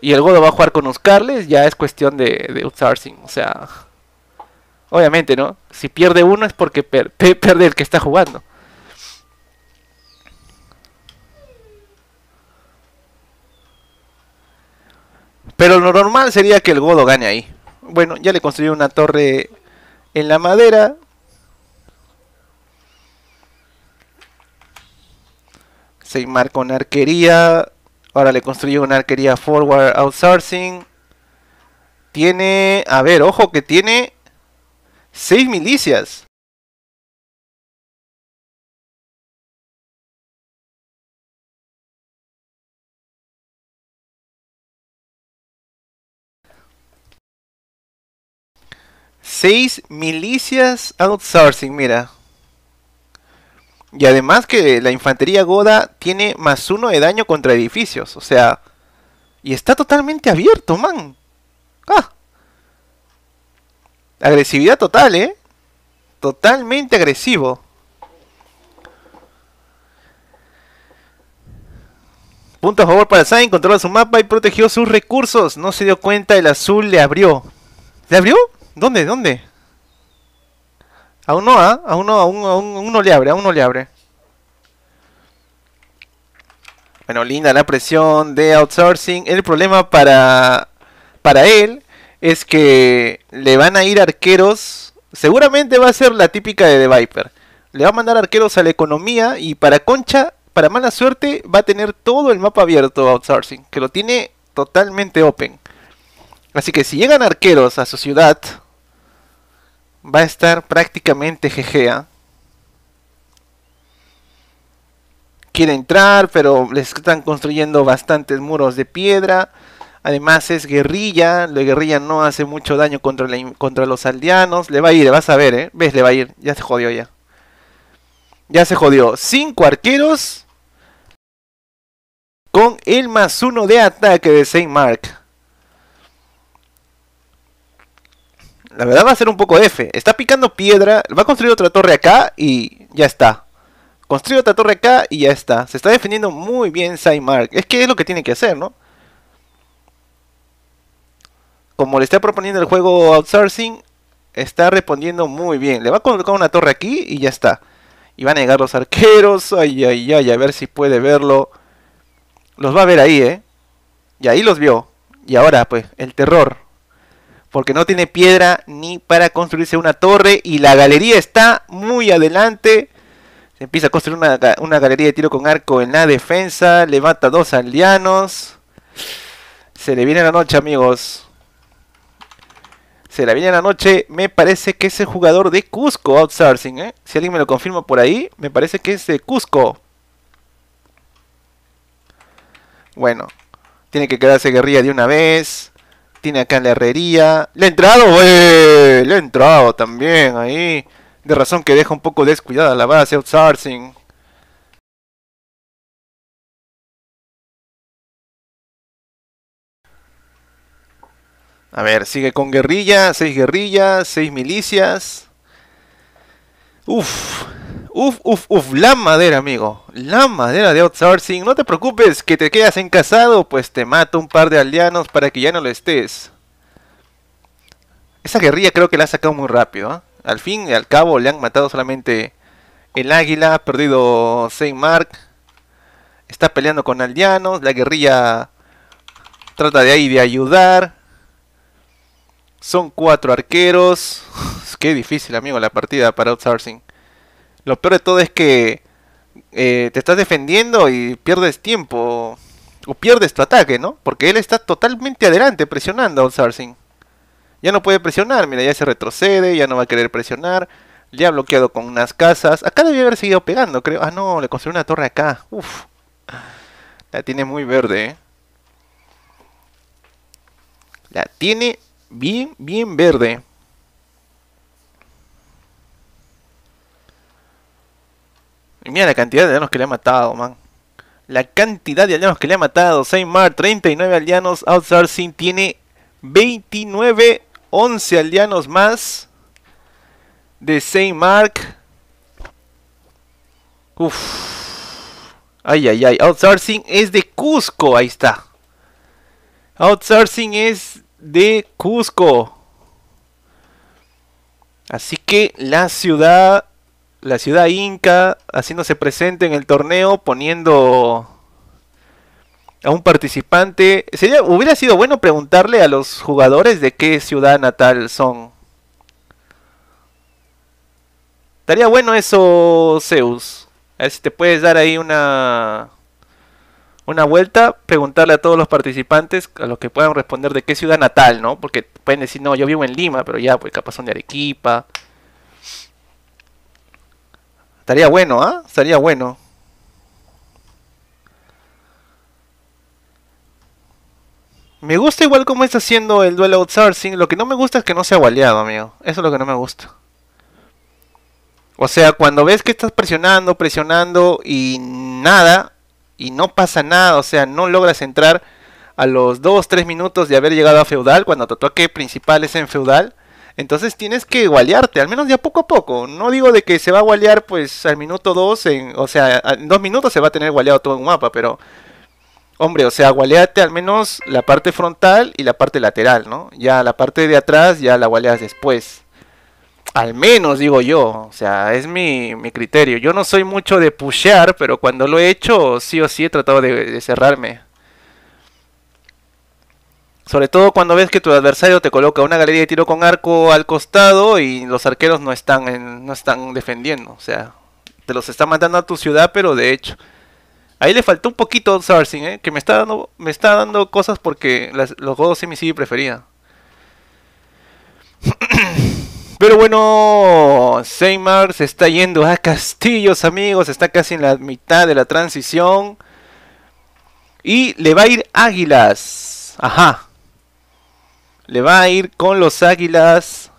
y el Godo va a jugar con Oscarles, ya es cuestión de, de outsourcing. O sea, obviamente, ¿no? Si pierde uno es porque [laughs] pierde el que está jugando. Pero lo normal sería que el Godo gane ahí. Bueno, ya le construyó una torre en la madera. Se marca una arquería. Ahora le construyó una arquería forward outsourcing. Tiene, a ver, ojo que tiene Seis milicias. Seis milicias outsourcing, mira. Y además que la infantería goda tiene más uno de daño contra edificios, o sea... Y está totalmente abierto, man. Ah. Agresividad total, ¿eh? Totalmente agresivo. Punto a favor para Sain, Controló su mapa y protegió sus recursos. No se dio cuenta, el azul le abrió. ¿Le abrió? ¿Dónde? ¿Dónde? Aún no, a, ¿ah? uno, Aún no, le abre, aún no le abre. Bueno, linda la presión de outsourcing. El problema para, para él es que le van a ir arqueros. Seguramente va a ser la típica de The Viper. Le va a mandar arqueros a la economía y para Concha, para mala suerte, va a tener todo el mapa abierto outsourcing, que lo tiene totalmente open. Así que si llegan arqueros a su ciudad, va a estar prácticamente jejea. Quiere entrar, pero les están construyendo bastantes muros de piedra. Además es guerrilla, la guerrilla no hace mucho daño contra, contra los aldeanos. Le va a ir, vas a ver, ¿eh? ¿Ves? Le va a ir, ya se jodió ya. Ya se jodió. Cinco arqueros. Con el más uno de ataque de Saint Mark. la verdad va a ser un poco F. Está picando piedra, va a construir otra torre acá y ya está. Construye otra torre acá y ya está. Se está defendiendo muy bien Saimark. Es que es lo que tiene que hacer, ¿no? Como le está proponiendo el juego Outsourcing, está respondiendo muy bien. Le va a colocar una torre aquí y ya está. Y va a negar los arqueros. Ay, ay, ay, a ver si puede verlo. Los va a ver ahí, ¿eh? Y ahí los vio. Y ahora, pues, el terror porque no tiene piedra ni para construirse una torre y la galería está muy adelante. Se empieza a construir una, galería de tiro con arco en la defensa, Le levanta dos aldeanos. Se le viene la noche, amigos. Se le viene la noche, me parece que ese jugador de Cusco Outsourcing, ¿eh? Si alguien me lo confirma por ahí, me parece que es de Cusco. Bueno, tiene que quedarse guerrilla de una vez tiene acá en la herrería. Le ha entrado, eh Le ha entrado también ahí. De razón que deja un poco descuidada la base outsourcing. A ver, sigue con guerrilla, Seis guerrillas, seis milicias. Uf, Uf, uf, uf, la madera, amigo. La madera de outsourcing. No te preocupes que te quedas encasado, pues te mato un par de aldeanos para que ya no lo estés. Esa guerrilla creo que la ha sacado muy rápido. ¿ah? Al fin y al cabo le han matado solamente el águila, ha perdido Saint Mark. Está peleando con aldeanos. La guerrilla trata de ahí de ayudar. Son cuatro arqueros. Qué difícil, amigo, la partida para outsourcing. Lo peor de todo es que eh, te estás defendiendo y pierdes tiempo. O pierdes tu ataque, ¿no? Porque él está totalmente adelante presionando a Sarsing. Ya no puede presionar, mira, ya se retrocede, ya no va a querer presionar. Le ha bloqueado con unas casas. Acá debía haber seguido pegando, creo. Ah, no, le construyó una torre acá. Uf. La tiene muy verde, ¿eh? La tiene bien, bien verde. mira la cantidad de aldeanos que le ha matado, man. La cantidad de aldeanos que le ha matado. Mark, 39 aldeanos. Outsourcing tiene 29, 11 aldeanos más. De Saint Mark. Uff. Ay, ay, ay. Outsourcing es de Cusco. Ahí está. Outsourcing es de Cusco. Así que la ciudad la ciudad inca haciéndose presente en el torneo, poniendo a un participante. Sería, hubiera sido bueno preguntarle a los jugadores de qué ciudad natal son. Estaría bueno eso, Zeus. A ver si te puedes dar ahí una, una vuelta, preguntarle a todos los participantes, a los que puedan responder de qué ciudad natal, ¿no? Porque pueden decir, no, yo vivo en Lima, pero ya, pues capaz son de Arequipa. Estaría bueno, ¿ah? Estaría bueno. Me gusta igual cómo está haciendo el duelo outsourcing. Lo que no me gusta es que no sea baleado, amigo. Eso es lo que no me gusta. O sea, cuando ves que estás presionando, presionando y nada, y no pasa nada, o sea, no logras entrar a los 2-3 minutos de haber llegado a feudal, cuando tu toque principal es en feudal, entonces tienes que gualearte, al menos ya poco a poco. No digo de que se va a gualear pues al minuto 2, o sea, en dos minutos se va a tener gualeado todo un mapa, pero... Hombre, o sea, gualeate al menos la parte frontal y la parte lateral, ¿no? Ya la parte de atrás ya la gualeas después. Al menos, digo yo. O sea, es mi, mi criterio. Yo no soy mucho de pushear, pero cuando lo he hecho, sí o sí he tratado de cerrarme. Sobre todo cuando ves que tu adversario te coloca una galería de tiro con arco al costado y los arqueros no están, no están defendiendo. O sea, te los está mandando a tu ciudad, pero de hecho. Ahí le faltó un poquito Sarsing, ¿eh? que me está dando, me está dando cosas porque los godos sí prefería. [clears throat] Pero bueno, Seymar se está yendo a Castillos, amigos. Está casi en la mitad de la transición. Y le va a ir Águilas. Ajá. Le va a ir con los Águilas.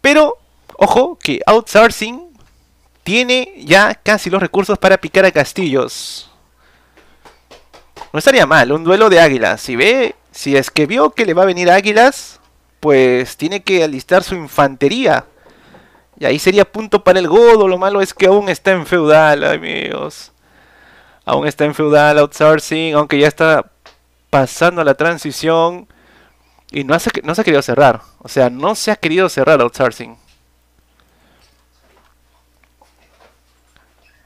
Pero, ojo, que Outsourcing tiene ya casi los recursos para picar a Castillos. No estaría mal, un duelo de Águilas. Si ve, si es que vio que le va a venir Águilas, pues tiene que alistar su infantería. Y ahí sería punto para el godo. Lo malo es que aún está en feudal, amigos. Aún está en feudal outsourcing, aunque ya está pasando a la transición y no, no se ha querido cerrar. O sea, no se ha querido cerrar outsourcing.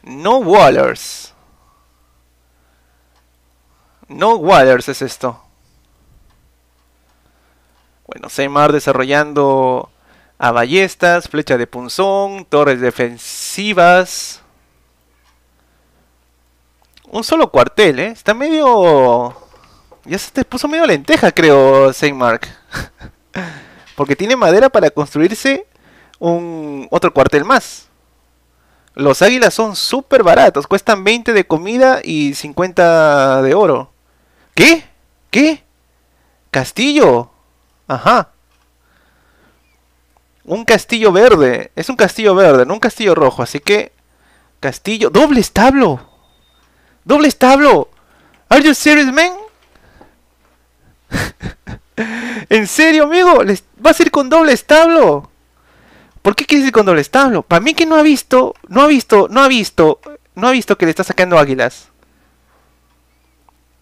No Wallers. No Wallers es esto. Bueno, Seymar desarrollando a ballestas, flecha de punzón, torres defensivas. Un solo cuartel, ¿eh? Está medio ya se te puso medio lenteja, creo, Saint Mark. [laughs] Porque tiene madera para construirse un otro cuartel más. Los águilas son súper baratos. Cuestan 20 de comida y 50 de oro. ¿Qué? ¿Qué? Castillo. Ajá. Un castillo verde. Es un castillo verde, no un castillo rojo. Así que... Castillo. Doble establo. Doble establo. Are you serious, man? [laughs] ¿En serio, amigo? ¿Les... ¿Vas a ir con doble establo? ¿Por qué quieres ir con doble establo? Para mí que no ha visto, no ha visto, no ha visto, no ha visto que le está sacando águilas.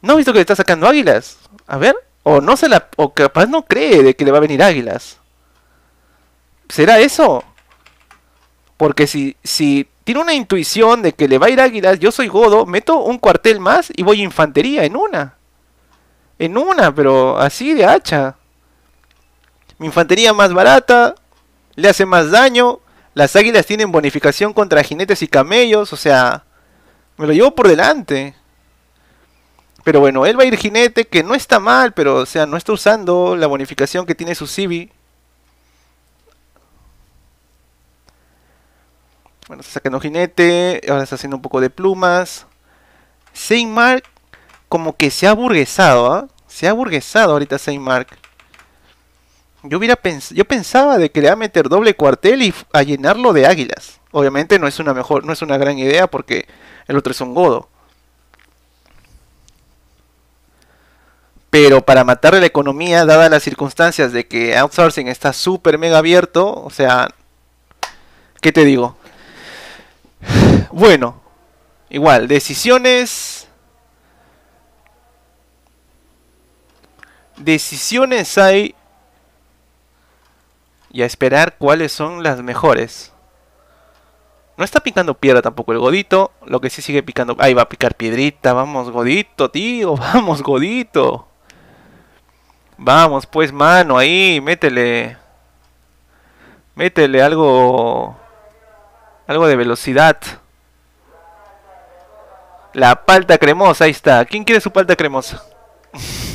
No ha visto que le está sacando águilas. A ver, o no se la, o capaz no cree de que le va a venir águilas. ¿Será eso? Porque si, si tiene una intuición de que le va a ir águilas, yo soy godo, meto un cuartel más y voy a infantería en una. En una, pero así de hacha. Mi infantería más barata, le hace más daño. Las águilas tienen bonificación contra jinetes y camellos, o sea, me lo llevo por delante. Pero bueno, él va a ir jinete, que no está mal, pero o sea, no está usando la bonificación que tiene su Civi. Bueno, está sacando jinete, ahora está haciendo un poco de plumas. Mark como que se ha burguesado, ¿ah? Se ha burguesado ahorita Saint Mark. Yo, yo pensaba de que le meter doble cuartel y a llenarlo de águilas. Obviamente no es una mejor, no es una gran idea porque el otro es un godo. Pero para matar la economía, dadas las circunstancias de que outsourcing está súper mega abierto, o sea, ¿qué te digo? [sighs] Bueno, igual, decisiones decisiones hay y a esperar cuáles son las mejores. No está picando piedra tampoco el Godito. Lo que sí sigue picando. Ahí va a picar piedrita. Vamos, Godito, tío. [laughs] Vamos, Godito. Vamos, pues, mano. Ahí, métele. Métele algo. Algo de velocidad. La palta cremosa. Ahí está. ¿Quién quiere su palta cremosa? [laughs]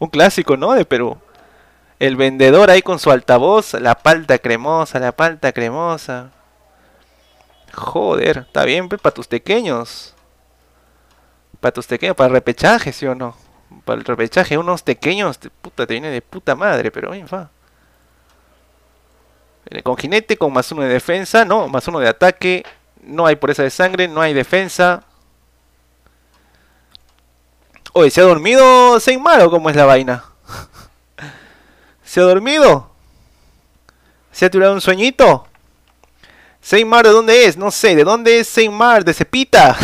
un clásico, ¿no? De Perú. El vendedor ahí con su altavoz, la palta cremosa, la palta cremosa. Joder, está bien, pues, para tus pequeños. Para tus pequeños, para repechaje, ¿sí o no? Para el repechaje, unos pequeños, puta, te viene de puta madre, pero bien, fa. Con jinete, con más uno de defensa, no, más uno de ataque. No hay pureza de sangre, no hay defensa. Oye, ¿se ha dormido Mark o cómo es la vaina? ¿Se ha dormido? ¿Se ha tirado un sueñito? ¿Saint Mark ¿de dónde es? No sé, ¿de dónde es Saint Mark? ¿De Cepita?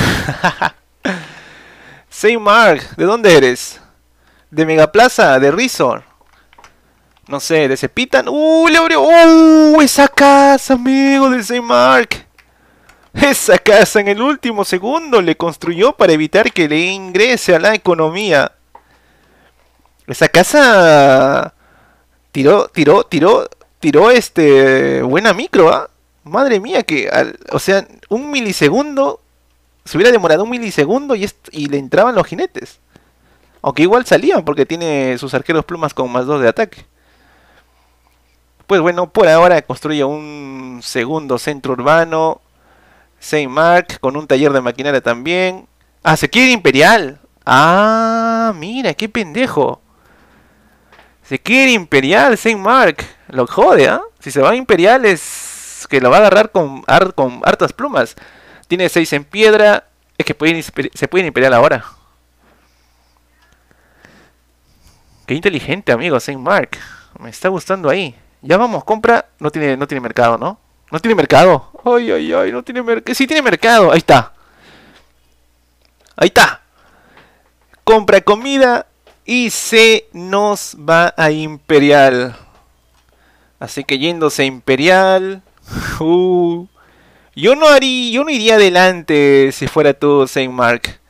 [laughs] Mark, ¿de dónde eres? ¿De Megaplaza? ¿De Rizor? No sé, ¿de Cepita? ¡Uh, le abrió! ¡Uh, esa casa, amigo, de Saint Mark! Esa casa en el último segundo le construyó para evitar que le ingrese a la economía. Esa casa tiró, tiró, tiró, tiró este buena micro, ¿ah? Madre mía, que, o sea, un milisegundo, se hubiera demorado un milisegundo y, y le entraban los jinetes. Aunque igual salían porque tiene sus arqueros plumas con más dos de ataque. Pues bueno, por ahora construye un segundo centro urbano Saint Mark con un taller de maquinaria también. Ah, se quiere Imperial. Ah, mira, qué pendejo. Se quiere Imperial, Saint Mark. Lo jode, ¿ah? Si se va a Imperial es que lo va a agarrar con, con hartas plumas. Tiene 6 en piedra. Es que pueden, se pueden Imperial ahora. Qué inteligente, amigo, Saint Mark. Me está gustando ahí. Ya vamos, compra. No tiene, no tiene mercado, ¿no? No tiene mercado. Ay, ay, ay, no tiene mercado. Sí tiene mercado. Ahí está. Ahí está. Compra comida y se nos va a Imperial. Así que yéndose a Imperial. [laughs] Uh, yo no haría, yo no iría adelante si fuera tú, Saint Mark.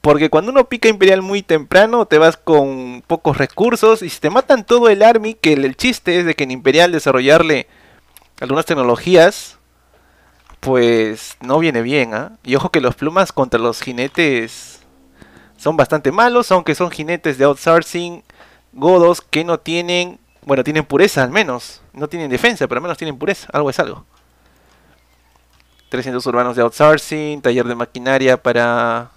Porque cuando uno pica Imperial muy temprano, te vas con pocos recursos y si te matan todo el army, que el chiste es de que en Imperial desarrollarle algunas tecnologías, pues no viene bien. ¿ah? Y ojo que los plumas contra los jinetes son bastante malos, aunque son jinetes de outsourcing, godos que no tienen, bueno, tienen pureza al menos. No tienen defensa, pero al menos tienen pureza, algo es algo. 300 urbanos de outsourcing, taller de maquinaria para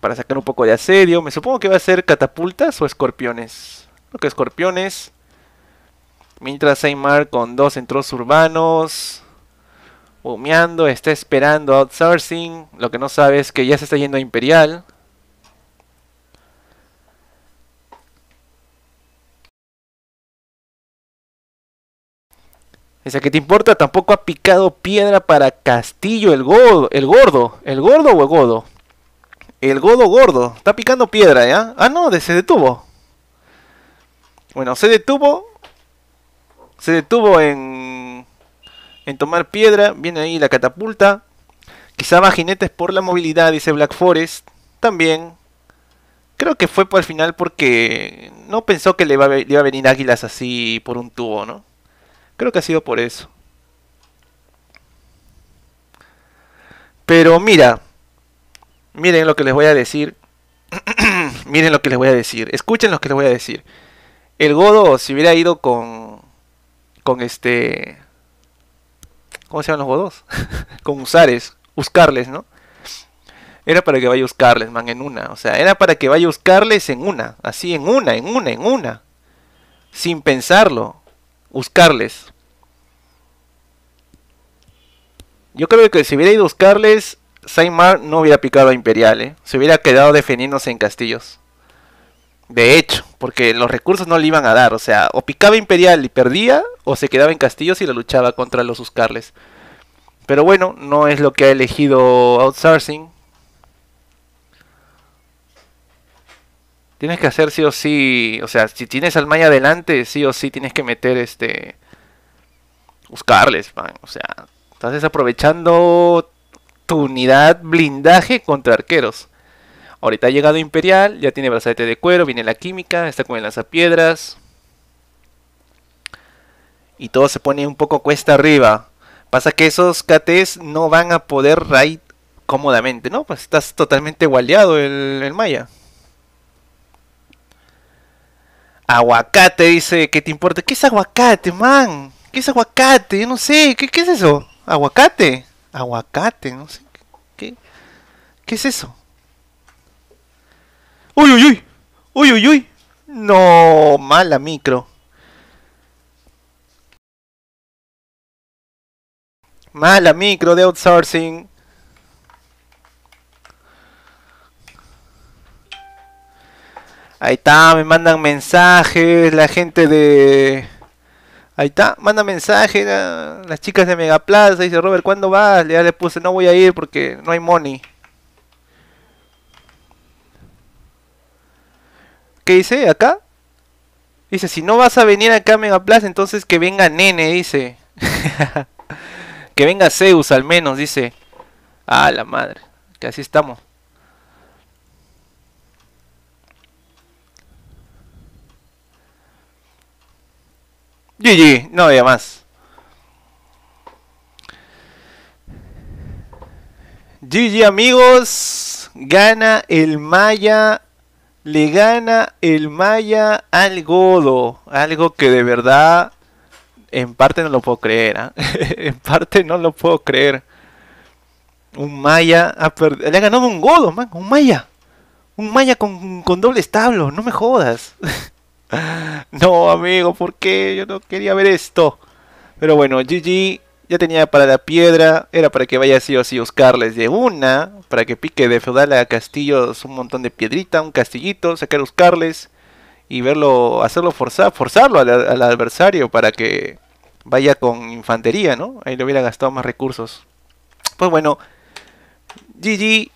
para sacar un poco de asedio. Me supongo que va a ser catapultas o escorpiones. Creo que escorpiones Mientras Aymar con dos centros urbanos. Humeando, está esperando outsourcing. Lo que no sabe es que ya se está yendo a Imperial. Dice, que te importa? Tampoco ha picado piedra para Castillo el gordo. ¿El gordo? ¿El gordo o el godo? El godo gordo. Está picando piedra, ¿ya? Ah, no, se detuvo. Bueno, se detuvo se detuvo en, en tomar piedra. Viene ahí la catapulta. Quizá va jinetes por la movilidad, dice Black Forest. También. Creo que fue por el final porque no pensó que le iba, a, venir águilas así por un tubo, ¿no? Creo que ha sido por eso. Pero mira, miren lo que les voy a decir. [clears throat] miren lo que les voy a decir. Escuchen lo que les voy a decir. El Godo, si hubiera ido con con este. ¿Cómo se llaman los godos? [laughs] con Usares, buscarles, ¿no? Era para que vaya a buscarles, man, en una. O sea, era para que vaya a buscarles en una. Así, en una, en una, en una. Sin pensarlo. Buscarles. Yo creo que si hubiera ido a buscarles, saimar no hubiera picado a Imperial, ¿eh? Se hubiera quedado defendiéndose en castillos. De hecho, porque los recursos no le iban a dar, o sea, o picaba Imperial y perdía, o se quedaba en Castillos y la luchaba contra los Uscarles. Pero bueno, no es lo que ha elegido Outsourcing. Tienes que hacer sí o sí, o sea, si tienes al Maya adelante, sí o sí tienes que meter este... Uscarles, o sea, estás desaprovechando tu unidad blindaje contra arqueros. Ahorita ha llegado Imperial, ya tiene brazalete de cuero, viene la química, está con el lanzapiedras. Y todo se pone un poco cuesta arriba. Pasa que esos KTs no van a poder raid cómodamente, ¿no? Pues estás totalmente gualeado el, Maya. Aguacate, dice, ¿qué te importa? ¿Qué es aguacate, man? ¿Qué es aguacate? Yo no sé, ¿qué, es eso? Aguacate. Aguacate, no sé. ¿Qué es eso? ¡Uy, uy, uy! ¡Uy, uy, uy! No, mala micro. Mala micro de outsourcing. Ahí está, me mandan mensajes, la gente de... Ahí está, manda mensajes las chicas de Megaplaza, dice Robert, ¿cuándo vas? Ya le puse, no voy a ir porque no hay money. ¿Qué dice acá? Dice, si no vas a venir acá a Mega Plaza, entonces que venga Nene, dice. [laughs] que venga Zeus al menos, dice. Ah, la madre. Que así estamos. GG, no había más. GG amigos, gana el Maya le gana el Maya al Godo. Algo que de verdad, en parte no lo puedo creer. ¿ah? [laughs] en parte no lo puedo creer. Un Maya le ha ganado un Godo, man. Un Maya. Un Maya con, con doble establo. No me jodas. [laughs] no, amigo, ¿por qué? Yo no quería ver esto. Pero bueno, GG ya tenía para la piedra, era para que vaya así o así buscarles de una, para que pique de feudal a castillos un montón de piedrita, un castillito, sacar buscarles y verlo, hacerlo forzar, forzarlo al, adversario para que vaya con infantería, ¿no? Ahí le hubiera gastado más recursos. Pues bueno, GG,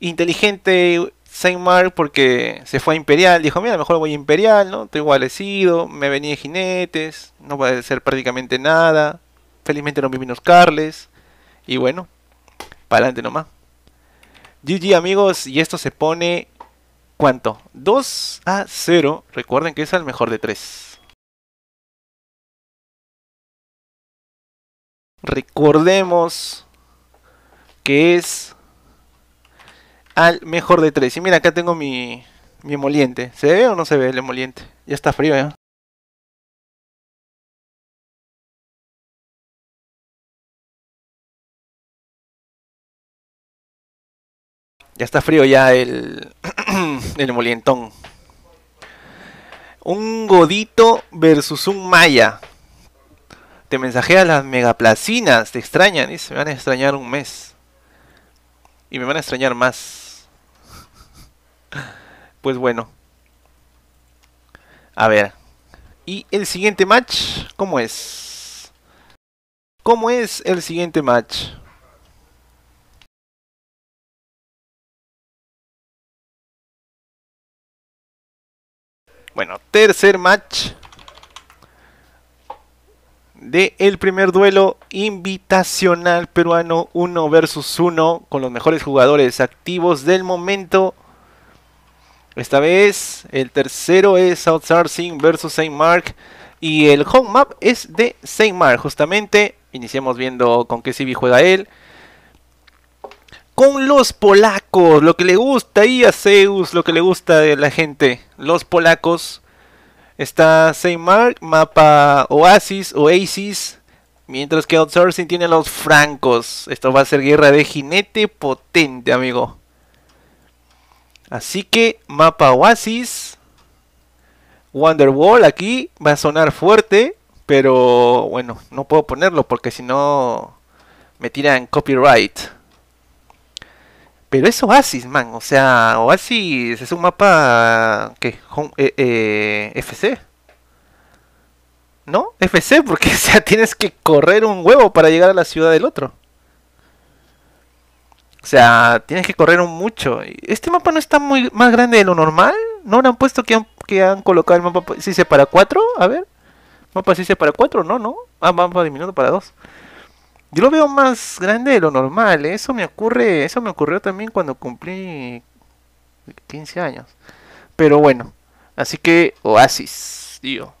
inteligente Saint Mark porque se fue a Imperial, dijo, mira, mejor voy a Imperial, ¿no? Estoy igualecido, me venía de jinetes, no puede a ser prácticamente nada felizmente no vivimos Carles. Y bueno, para adelante nomás. GG amigos, y esto se pone... ¿Cuánto? 2 a 0. Recuerden que es al mejor de 3. Recordemos que es al mejor de 3. Y mira, acá tengo mi, mi emoliente. ¿Se ve o no se ve el emoliente? Ya está frío, ¿eh? Ya está frío ya el, [clears throat] el molientón. Un godito versus un maya. Te a las megaplacinas. Te extrañan. Y se me van a extrañar un mes. Y me van a extrañar más. [laughs] Pues bueno. A ver. Y el siguiente match, ¿cómo es? ¿Cómo es el siguiente match? Bueno, tercer match de el primer duelo invitacional peruano 1 versus 1 con los mejores jugadores activos del momento. Esta vez el tercero es Outsourcing versus Saint Mark y el home map es de Saint Mark justamente. Iniciamos viendo con qué CV juega él con los polacos, lo que le gusta ahí a Zeus, lo que le gusta de la gente, los polacos. Está Saint Mark, mapa Oasis, Oasis, mientras que Outsourcing tiene a los francos. Esto va a ser guerra de jinete potente, amigo. Así que mapa Oasis, Wonderwall aquí va a sonar fuerte, pero bueno, no puedo ponerlo porque si no me tiran copyright. Pero es Oasis, man. O sea, Oasis es un mapa. ¿Qué? Eh, eh, ¿FC? ¿No? ¿FC? Porque, [laughs] o sea, tienes que correr un huevo para llegar a la ciudad del otro. O sea, tienes que correr un mucho. Este mapa no está muy más grande de lo normal. ¿No le han puesto que han, que han colocado el mapa? ¿Sí se para cuatro? A ver. ¿Mapa sí se para cuatro? No, no. Ah, mapa disminuyendo para dos. Yo lo veo más grande de lo normal. ¿eh? Eso me ocurre, eso me ocurrió también cuando cumplí 15 años. Pero bueno, así que Oasis, tío.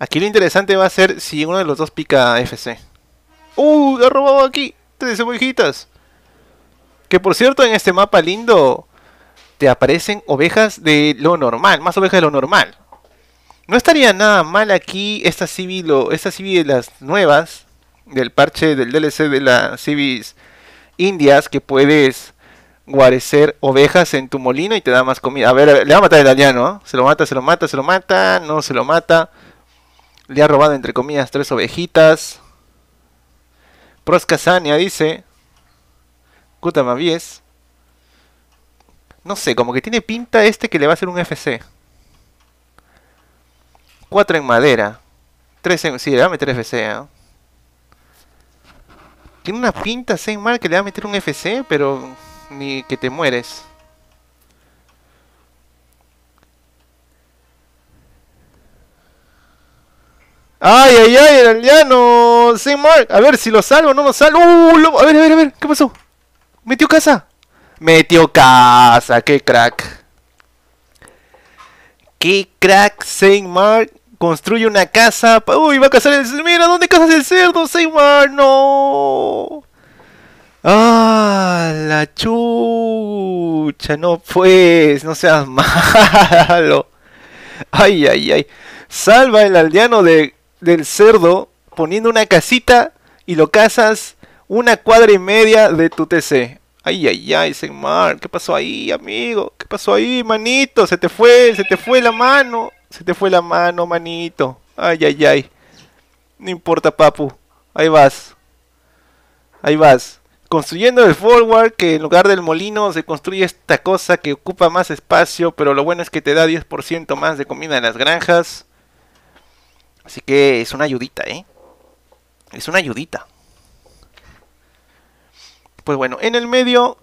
Aquí lo interesante va a ser si uno de los dos pica FC. ¡Uh! ¡Ha robado aquí! ¡Tres ovejitas! Que por cierto, en este mapa lindo te aparecen ovejas de lo normal, más ovejas de lo normal. No estaría nada mal aquí esta civil esta de las nuevas, del parche del DLC de las Civis indias, que puedes guarecer ovejas en tu molino y te da más comida. A ver, le va a matar el aldeano, ¿eh? Se lo mata, se lo mata, se lo mata, no se lo mata. Le ha robado, entre comillas, tres ovejitas. Proscasania dice. Mavies No sé, como que tiene pinta este que le va a hacer un FC. 4 en madera. 3 en... Sí, le va a meter FC, Tiene una pinta Saint Mark que le va a meter un FC, pero ni que te mueres. ¡Ay, ay, ay! ¡El ¡Saint Mark! A ver si lo salvo, no lo salvo. ¡Uh! A ver, a ver, a ver. ¿Qué pasó? ¿Metió casa? Metió casa. ¡Qué crack! ¡Qué crack, Saint Mark! construye una casa. Uy, va a cazar el cerdo. Mira, ¿dónde cazas el cerdo, Seymar? No. Ah, la chucha. No, pues, no seas [laughs] malo. Ay, ay, ay. Salva el aldeano de, del cerdo poniendo una casita y lo cazas una cuadra y media de tu TC. Ay, ay, ay, Seymar. ¿Qué pasó ahí, amigo? ¿Qué pasó ahí, manito? Se te fue, se te fue la mano. Se te fue la mano, manito. Ay, ay, ay. No importa, papu. Ahí vas. Ahí vas. Construyendo el forward, que en lugar del molino se construye esta cosa que ocupa más espacio, pero lo bueno es que te da 10% más de comida en las granjas. Así que es una ayudita, ¿eh? Es una ayudita. Pues bueno, en el medio...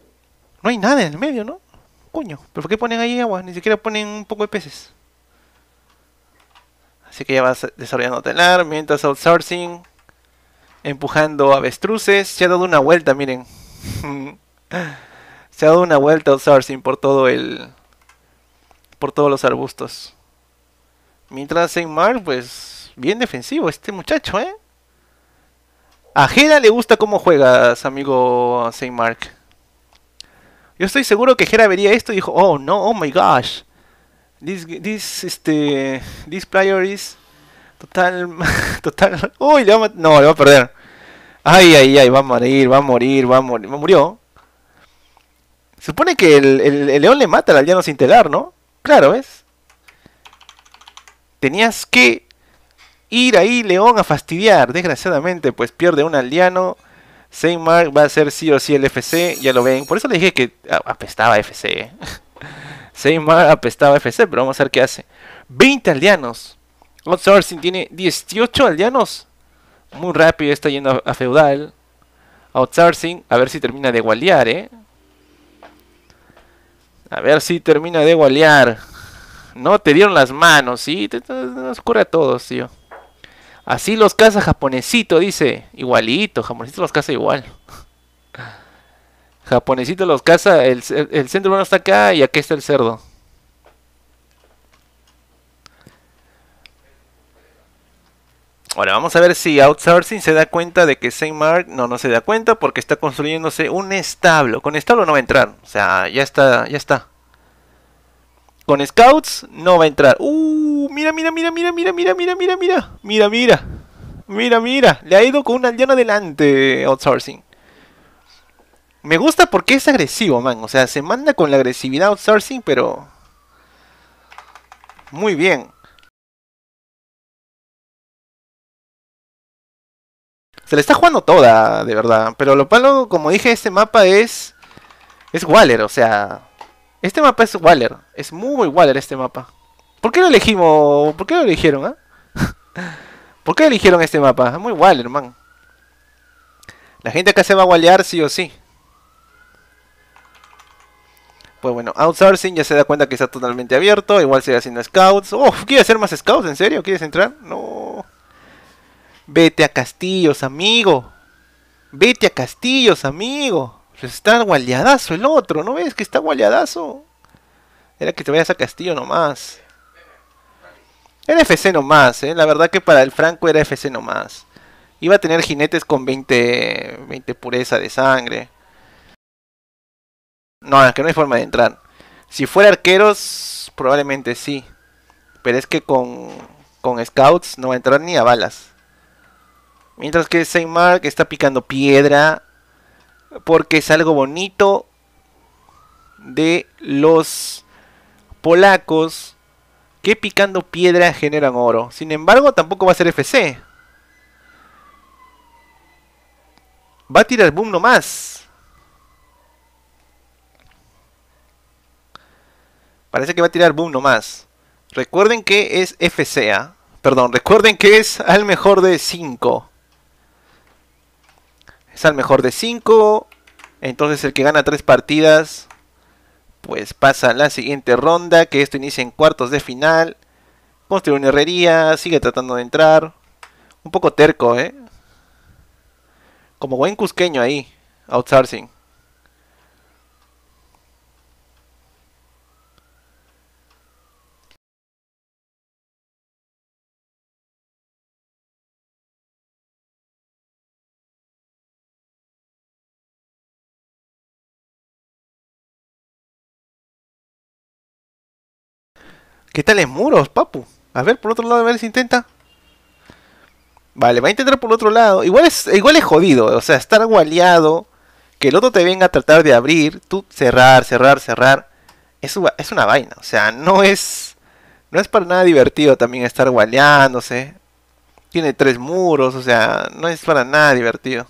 No hay nada en el medio, ¿no? Coño, ¿pero por qué ponen ahí agua? Ni siquiera ponen un poco de peces. Así que ya va desarrollando telar, mientras outsourcing, empujando avestruces. Se ha dado una vuelta, miren. [laughs] Se ha dado una vuelta outsourcing por todo el... Por todos los arbustos. Mientras St. Mark, pues... Bien defensivo este muchacho, ¿eh? A le gusta cómo juegas, amigo Saint Mark. Yo estoy seguro que Jera vería esto y dijo, oh no, oh my gosh. This, this, este, this player is total, [laughs] total. Uy, no, le va a perder. Ay, ay, ay, va a morir, va a morir, va a morir. Murió. supone que el, el, león le mata al aldeano sin telar, ¿no? Claro, ¿ves? Tenías que ir ahí, león, a fastidiar. Desgraciadamente, pues pierde un aldeano. Mark va a ser sí o sí el FC, ya lo ven. Por eso le dije que apestaba FC. ¿eh? [laughs] Seymour apestaba FC, pero vamos a ver qué hace. 20 aldeanos. Outsourcing tiene 18 aldeanos. Muy rápido está yendo a, feudal. Outsourcing, a ver si termina de gualear, ¿eh? A ver si termina de gualear. No, te dieron las manos, ¿sí? Te, nos a todos, tío. Así los caza japonesito, dice. Igualito, japonesito los caza igual. Japonesito los caza, el, centro no está acá y aquí está el cerdo. Ahora vamos a ver si Outsourcing se da cuenta de que Saint Mark no, no se da cuenta porque está construyéndose un establo. Con establo no va a entrar. O sea, ya está, ya está. Con Scouts no va a entrar. Uh, mira, mira, mira, mira, mira, mira, mira, mira, mira, mira, mira. Mira, mira. Le ha ido con un aldeano adelante Outsourcing. Me gusta porque es agresivo, man. O sea, se manda con la agresividad outsourcing, pero... Muy bien. Se le está jugando toda, de verdad. Pero lo palo, como dije, este mapa es... Es Waller, o sea... Este mapa es Waller. Es muy Waller este mapa. ¿Por qué lo elegimos? ¿Por qué lo eligieron, ah? [laughs] ¿Por qué eligieron este mapa? Es muy Waller, man. La gente acá se va a wallear sí o sí pues bueno, outsourcing ya se da cuenta que está totalmente abierto, igual sigue haciendo scouts. Oh, ¿quieres hacer más scouts? ¿En serio? ¿Quieres entrar? No. Vete a Castillos, amigo. Vete a Castillos, amigo. Pues está guayadazo el otro, ¿no ves que está guayadazo? Era que te vayas a Castillo nomás. Era FC nomás, ¿eh? La verdad que para el Franco era FC nomás. Iba a tener jinetes con 20, 20 pureza de sangre. No, es que no hay forma de entrar. Si fuera arqueros, probablemente sí. Pero es que con, con scouts no va a entrar ni a balas. Mientras que Saint que está picando piedra. Porque es algo bonito de los polacos. Que picando piedra generan oro. Sin embargo, tampoco va a ser FC. Va a tirar boom nomás. Parece que va a tirar boom nomás. Recuerden que es FCA. Perdón, recuerden que es al mejor de 5. Es al mejor de 5. Entonces el que gana 3 partidas, pues pasa a la siguiente ronda, que esto inicia en cuartos de final. Construye una herrería, sigue tratando de entrar. Un poco terco, ¿eh? Como buen cusqueño ahí, outsourcing. ¿Qué tal en muros, papu? A ver, por otro lado, a ver si intenta. Vale, va a intentar por otro lado. Igual es, igual jodido. O sea, estar gualeado. Que el otro te venga a tratar de abrir. Tú cerrar, cerrar, cerrar. Es, es una vaina. O sea, no es. No es para nada divertido también estar gualeándose. Tiene tres muros. O sea, no es para nada divertido.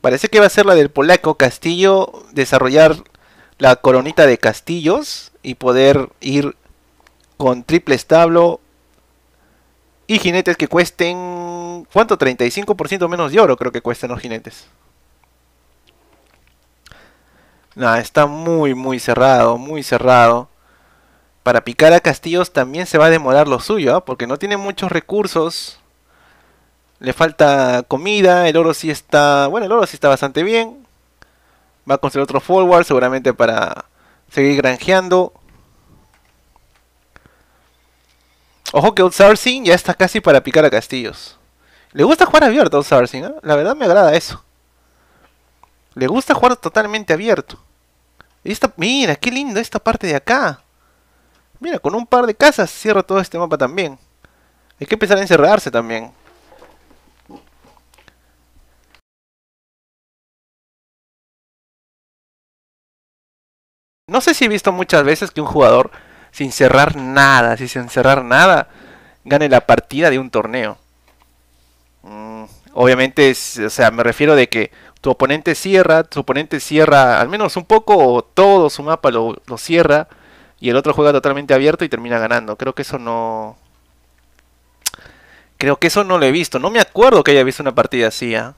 Parece que va a ser la del polaco Castillo desarrollar la coronita de castillos y poder ir con triple establo y jinetes que cuesten... ¿Cuánto? 35% menos de oro creo que cuestan los jinetes. Nada, está muy, muy cerrado, muy cerrado. Para picar a castillos también se va a demorar lo suyo, ¿ah? porque no tiene muchos recursos. Le falta comida, el oro sí está... Bueno, el oro sí está bastante bien. Va a conseguir otro forward seguramente para seguir granjeando. Ojo que Outsourcing ya está casi para picar a castillos. Le gusta jugar abierto a la verdad me agrada eso. Le gusta jugar totalmente abierto. esta, mira, qué lindo esta parte de acá. Mira, con un par de casas cierra todo este mapa también. Hay que empezar a encerrarse también. No sé si he visto muchas veces que un jugador, sin cerrar nada, sin cerrar nada, gane la partida de un torneo. Mm, obviamente, o sea, me refiero de que tu oponente cierra, tu oponente cierra al menos un poco o todo su mapa lo, cierra y el otro juega totalmente abierto y termina ganando. Creo que eso no... Creo que eso no lo he visto. No me acuerdo que haya visto una partida así. ¿ah?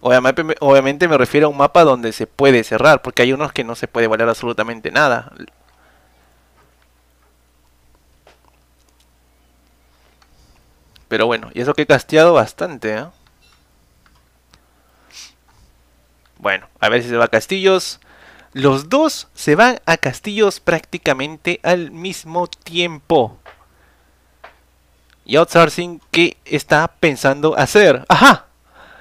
Obviamente, me refiero a un mapa donde se puede cerrar, porque hay unos que no se puede valer absolutamente nada. Pero bueno, y eso que he casteado bastante, ¿eh? Bueno, a ver si se va a castillos. Los dos se van a castillos prácticamente al mismo tiempo. Y outsourcing, ¿qué está pensando hacer? ¡Ajá!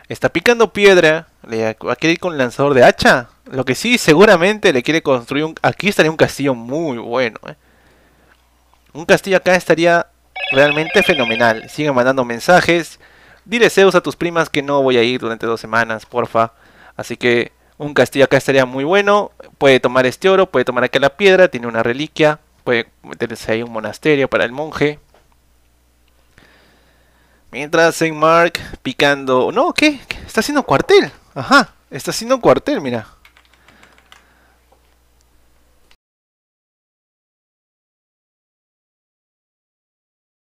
está picando piedra, le va a querer ir con lanzador de hacha. Lo que sí, seguramente le quiere construir un... Aquí estaría un castillo muy bueno. ¿eh? Un castillo acá estaría realmente fenomenal. Sigue mandando mensajes. Dile Zeus a tus primas que no voy a ir durante dos semanas, porfa. Así que un castillo acá estaría muy bueno. Puede tomar este oro, puede tomar acá la piedra, tiene una reliquia. Puede meterse ahí un monasterio para el monje. Mientras en Mark picando. No, ¿qué? Está haciendo cuartel. Ajá, está haciendo cuartel, mira.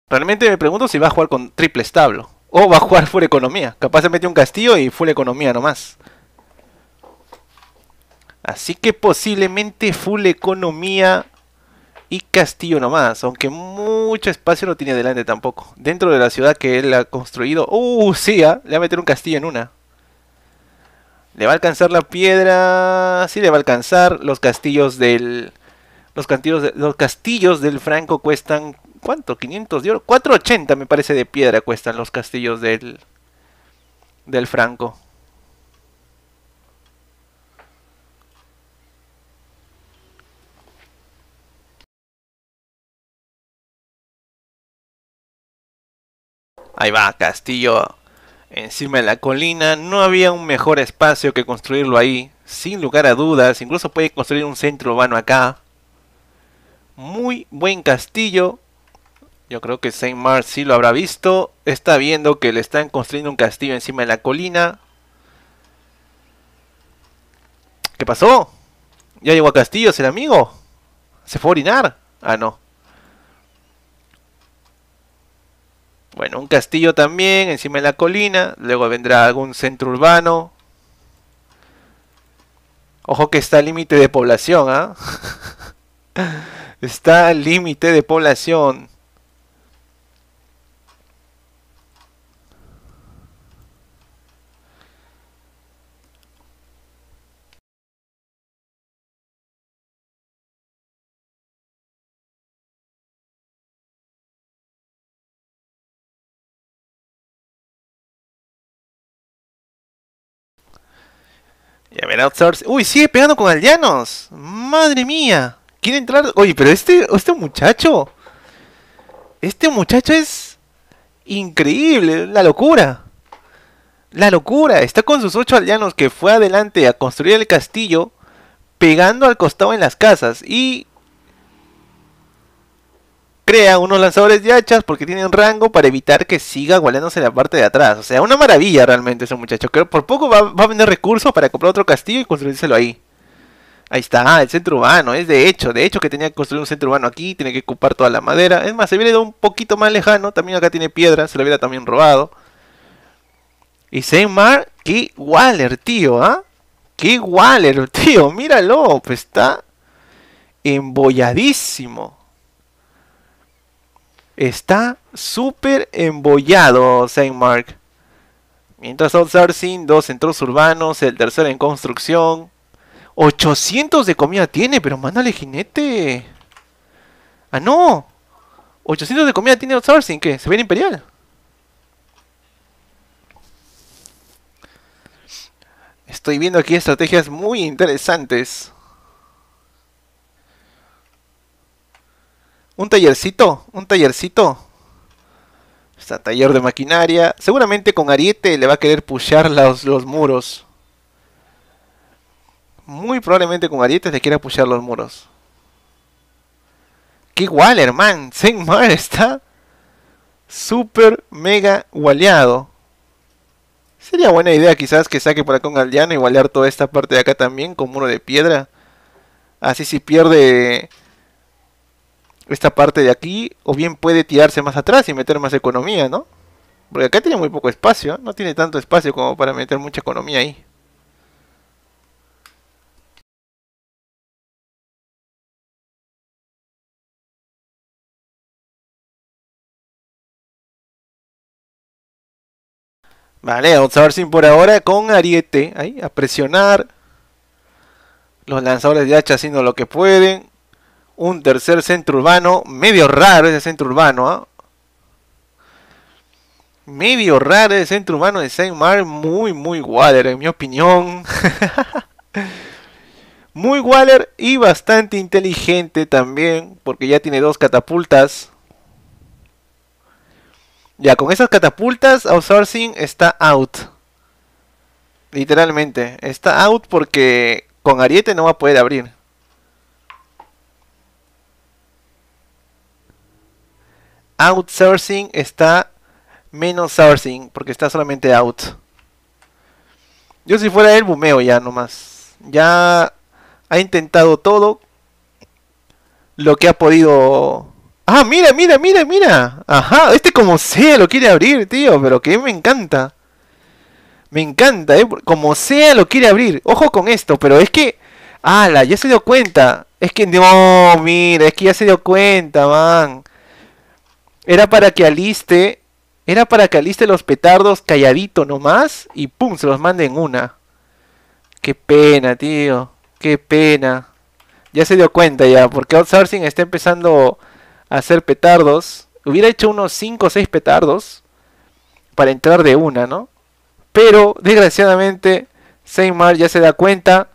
Realmente me pregunto si va a jugar con triple establo. O va a jugar full economía. Capaz se mete un castillo y full economía nomás. Así que posiblemente full economía y castillo nomás, aunque mucho espacio no tiene delante tampoco. Dentro de la ciudad que él ha construido, ¡uh! Sí, ah le va a meter un castillo en una. ¿Le va a alcanzar la piedra? Sí, le va a alcanzar. Los castillos del... Los castillos, de, los castillos del Franco cuestan... ¿Cuánto? ¿500 de oro? 480 me parece de piedra cuestan los castillos del... Del Franco. Ahí va, castillo encima de la colina. No había un mejor espacio que construirlo ahí. Sin lugar a dudas. Incluso puede construir un centro urbano acá. Muy buen castillo. Yo creo que Saint Mark sí lo habrá visto. Está viendo que le están construyendo un castillo encima de la colina. ¿Qué pasó? Ya llegó a Castillos el amigo. ¿Se fue a orinar? Ah, no. Bueno, un castillo también encima de la colina. Luego vendrá algún centro urbano. Ojo que está límite de población, ¿ah? [laughs] está al límite de población. Ya ver, outsource. Uy, sigue pegando con aldeanos. Madre mía. Quiere entrar. Oye, pero este, este muchacho. Este muchacho es. Increíble. La locura. La locura. Está con sus ocho aldeanos que fue adelante a construir el castillo. Pegando al costado en las casas. Y Crea unos lanzadores de hachas porque tienen rango para evitar que siga gualeándose la parte de atrás. O sea, una maravilla realmente ese muchacho. Que por poco va, a vender recursos para comprar otro castillo y construírselo ahí. Ahí está, ah, el centro urbano, es de hecho, de hecho que tenía que construir un centro urbano aquí, tiene que ocupar toda la madera. Es más, se hubiera ido un poquito más lejano, también acá tiene piedra, se lo hubiera también robado. Y Seymar, qué Waller, tío, ¿ah? Que Waller, [laughs] tío, míralo, pues está embolladísimo está súper embollado Saint Mark. Mientras outsourcing, dos centros urbanos, el tercero en construcción. 800 de comida tiene, pero mándale jinete. Ah, no. 800 de comida tiene outsourcing, ¿qué? ¿Se viene imperial? Estoy viendo aquí estrategias muy interesantes. un tallercito, un tallercito. está taller de maquinaria. Seguramente con Ariete le va a querer pushar los, los muros. Muy probablemente con Ariete le quiera pushar los muros. ¡Qué Waller, hermano! ¡Zenmar está super mega gualeado. Sería buena idea quizás que saque por acá un aldeano. y gualear toda esta parte de acá también con muro de piedra. Así si pierde esta parte de aquí, o bien puede tirarse más atrás y meter más economía, ¿no? Porque acá tiene muy poco espacio, no tiene tanto espacio como para meter mucha economía ahí. Vale, vamos a ver por ahora con Ariete, ahí, a presionar. Los lanzadores de hacha haciendo lo que pueden un tercer centro urbano, medio raro ese centro urbano, ¿ah? medio raro ese centro urbano de Saint Mar, muy, muy Waller, en mi opinión. [laughs] muy Waller y bastante inteligente también, porque ya tiene dos catapultas. Ya, con esas catapultas, outsourcing está out. Literalmente, está out porque con Ariete no va a poder abrir. outsourcing está menos sourcing, porque está solamente out. Yo si fuera él, bumeo ya nomás. Ya ha intentado todo lo que ha podido... Ah, mira, mira, mira, mira. Ajá, este como sea lo quiere abrir, tío, pero que me encanta. Me encanta, ¿eh? Como sea lo quiere abrir. Ojo con esto, pero es que... ¡Hala! Ya se dio cuenta. Es que no, mira, es que ya se dio cuenta, man. Era para que aliste. Era para que aliste los petardos calladito nomás. Y pum, se los manden en una. Qué pena, tío. Qué pena. Ya se dio cuenta ya. Porque outsourcing está empezando a hacer petardos. Hubiera hecho unos 5 o 6 petardos. Para entrar de una, ¿no? Pero, desgraciadamente, Seymar ya se da cuenta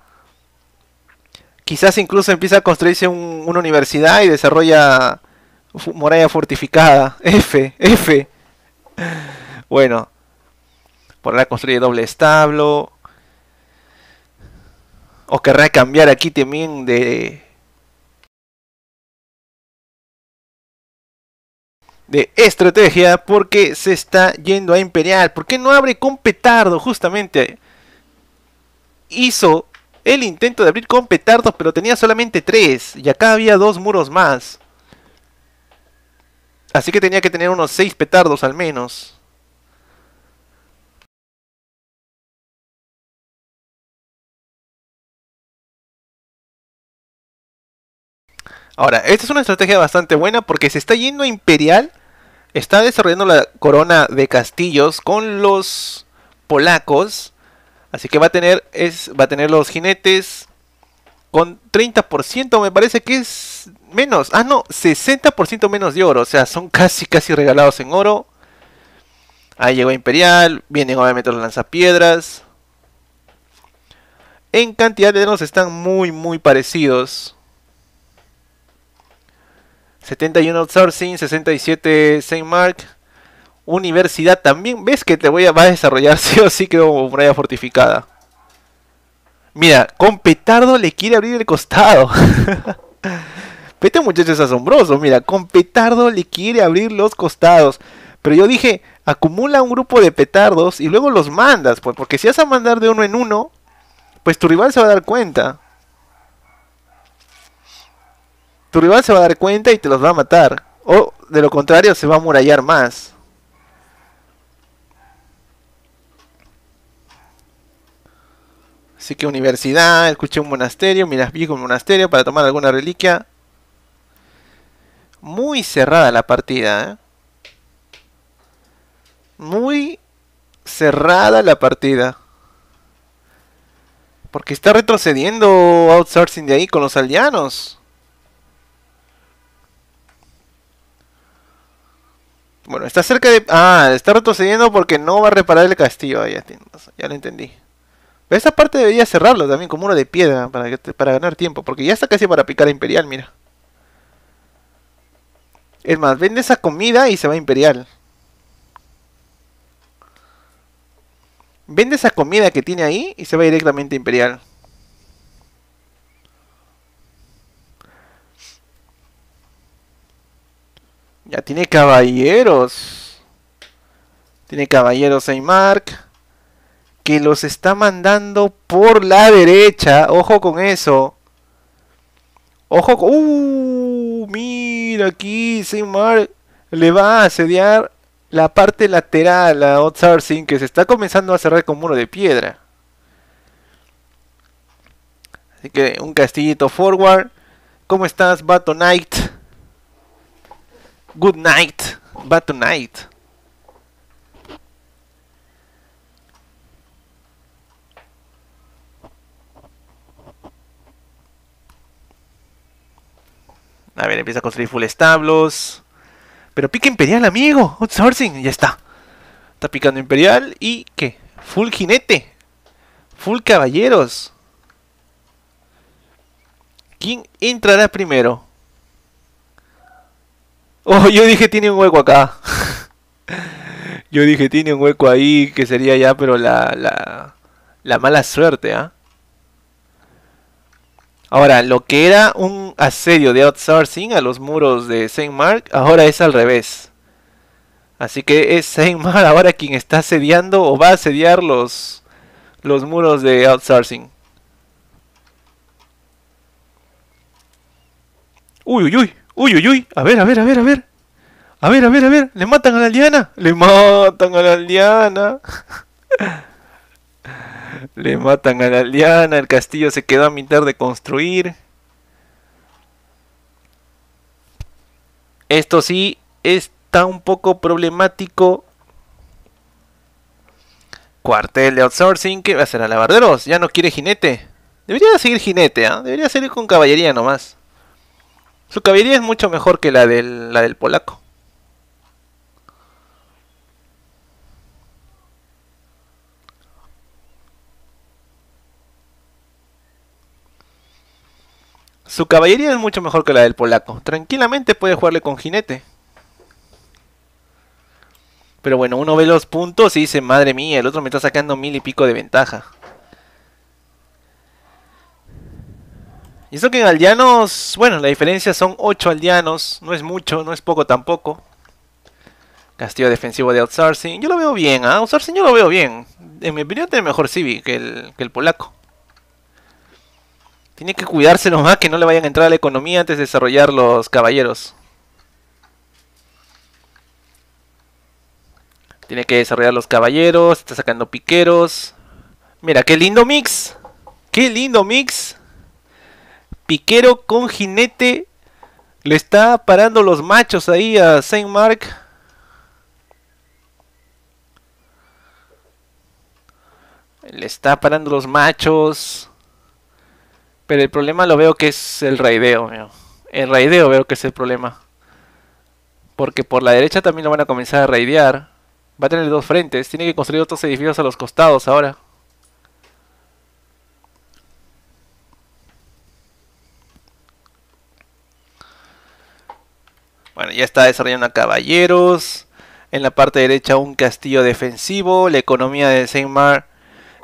quizás incluso empieza a construirse una universidad y desarrolla Moralla fortificada. F, F. Bueno. Por la construye doble establo. O querrá cambiar aquí también de... De estrategia porque se está yendo a Imperial. ¿Por qué no abre con petardo? Justamente hizo el intento de abrir con petardos, pero tenía solamente tres. Y acá había dos muros más. Así que tenía que tener unos 6 petardos al menos. Ahora, esta es una estrategia bastante buena porque se está yendo a Imperial. Está desarrollando la corona de castillos con los polacos. Así que va a tener, es, va a tener los jinetes con 30% me parece que es menos. Ah, no, 60% menos de oro. O sea, son casi, casi regalados en oro. Ahí llegó Imperial. Vienen obviamente los lanzapiedras. En cantidad de dedos están muy, muy parecidos. 71 outsourcing, 67 Saint Mark. Universidad también. ¿Ves que te voy a, desarrollar [laughs] sí o sí que una muralla fortificada? Mira, con petardo le quiere abrir el costado. vete [laughs] este muchacho es asombroso. Mira, con petardo le quiere abrir los costados. Pero yo dije, acumula un grupo de petardos y luego los mandas. Pues porque si vas a mandar de uno en uno, pues tu rival se va a dar cuenta. Tu rival se va a dar cuenta y te los va a matar. O de lo contrario, se va a murallar más. Así que universidad, escuché un monasterio, miras viejo un monasterio para tomar alguna reliquia. Muy cerrada la partida, ¿eh? Muy cerrada la partida. Porque está retrocediendo outsourcing de ahí con los aldeanos. Bueno, está cerca de... Ah, está retrocediendo porque no va a reparar el castillo. ahí, ya lo entendí esa parte debería cerrarlo también como uno de piedra para, que para ganar tiempo. Porque ya está casi para picar a Imperial, mira. Es más, vende esa comida y se va a Imperial. Vende esa comida que tiene ahí y se va directamente a Imperial. Ya tiene caballeros. Tiene caballeros Mark que los está mandando por la derecha. Ojo con eso. Ojo con... ¡Uh! Mira aquí, Seymour le va a asediar la parte lateral a Otsarzin que se está comenzando a cerrar con muro de piedra. Así que un castillito forward. ¿Cómo estás, Bato Knight? Good night, Bato A ver, empieza a construir full establos. Pero pica Imperial, amigo. Outsourcing, ya está. Está picando Imperial y ¿qué? Full jinete. Full caballeros. ¿Quién entrará primero? Oh, yo dije tiene un hueco acá. [laughs] yo dije tiene un hueco ahí que sería ya, pero la, la, mala suerte, ¿ah? Ahora, lo que era un asedio de outsourcing a los muros de Saint Mark, ahora es al revés. Así que es Saint Mark ahora quien está asediando o va a asediar los, los muros de outsourcing. Uy, uy, uy, uy, uy, uy. A ver, a ver, a ver, a ver. A ver, a ver, a ver. ¿Le matan a la aldeana? Le matan a la aldeana. [laughs] Le matan a la aldeana, el castillo se quedó a mitad de construir. Esto sí está un poco problemático. Cuartel de outsourcing, ¿qué va a ser ¿A lavarderos? ¿Ya no quiere jinete? Debería seguir jinete, ¿eh? debería seguir con caballería nomás. Su caballería es mucho mejor que la del, la del polaco. Su caballería es mucho mejor que la del polaco. Tranquilamente puede jugarle con jinete. Pero bueno, uno ve los puntos y dice, madre mía, el otro me está sacando mil y pico de ventaja. Y eso que en aldeanos, bueno, la diferencia son 8 aldeanos, no es mucho, no es poco tampoco. Castillo defensivo de outsourcing, yo lo veo bien, ¿ah? yo lo veo bien. En mi opinión tiene mejor Civi que el, que el polaco. Tiene que cuidarse nomás que no le vayan a entrar a la economía antes de desarrollar los caballeros. Tiene que desarrollar los caballeros, está sacando piqueros. Mira, qué lindo mix. Qué lindo mix. Piquero con jinete. Le está parando los machos ahí a Saint Mark. Le está parando los machos. Pero el problema lo veo que es el raideo, mío. El raideo veo que es el problema. Porque por la derecha también lo van a comenzar a raidear. Va a tener dos frentes. Tiene que construir otros edificios a los costados ahora. Bueno, ya está desarrollando a caballeros. En la parte derecha un castillo defensivo. La economía de saint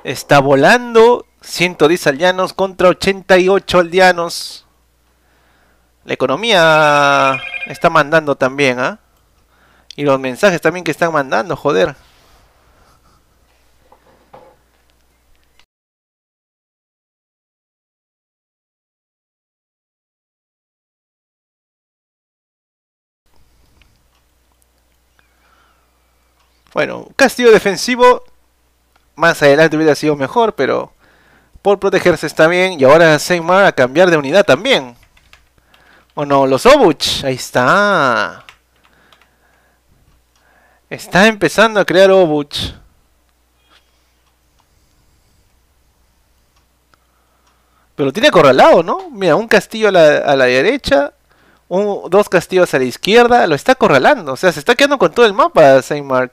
está volando. 110 aldeanos contra 88 aldeanos. La economía está mandando también, ¿ah? Y los mensajes también que están mandando, joder. Bueno, castillo defensivo. Más adelante hubiera sido mejor, pero por protegerse está bien. Y ahora Saint Mark a cambiar de unidad también. ¿O no? Los Obuch. Ahí está. Está empezando a crear Obuch. Pero tiene acorralado, ¿no? Mira, un castillo a la, a la derecha. dos castillos a la izquierda. Lo está acorralando. O sea, se está quedando con todo el mapa Saint Mark.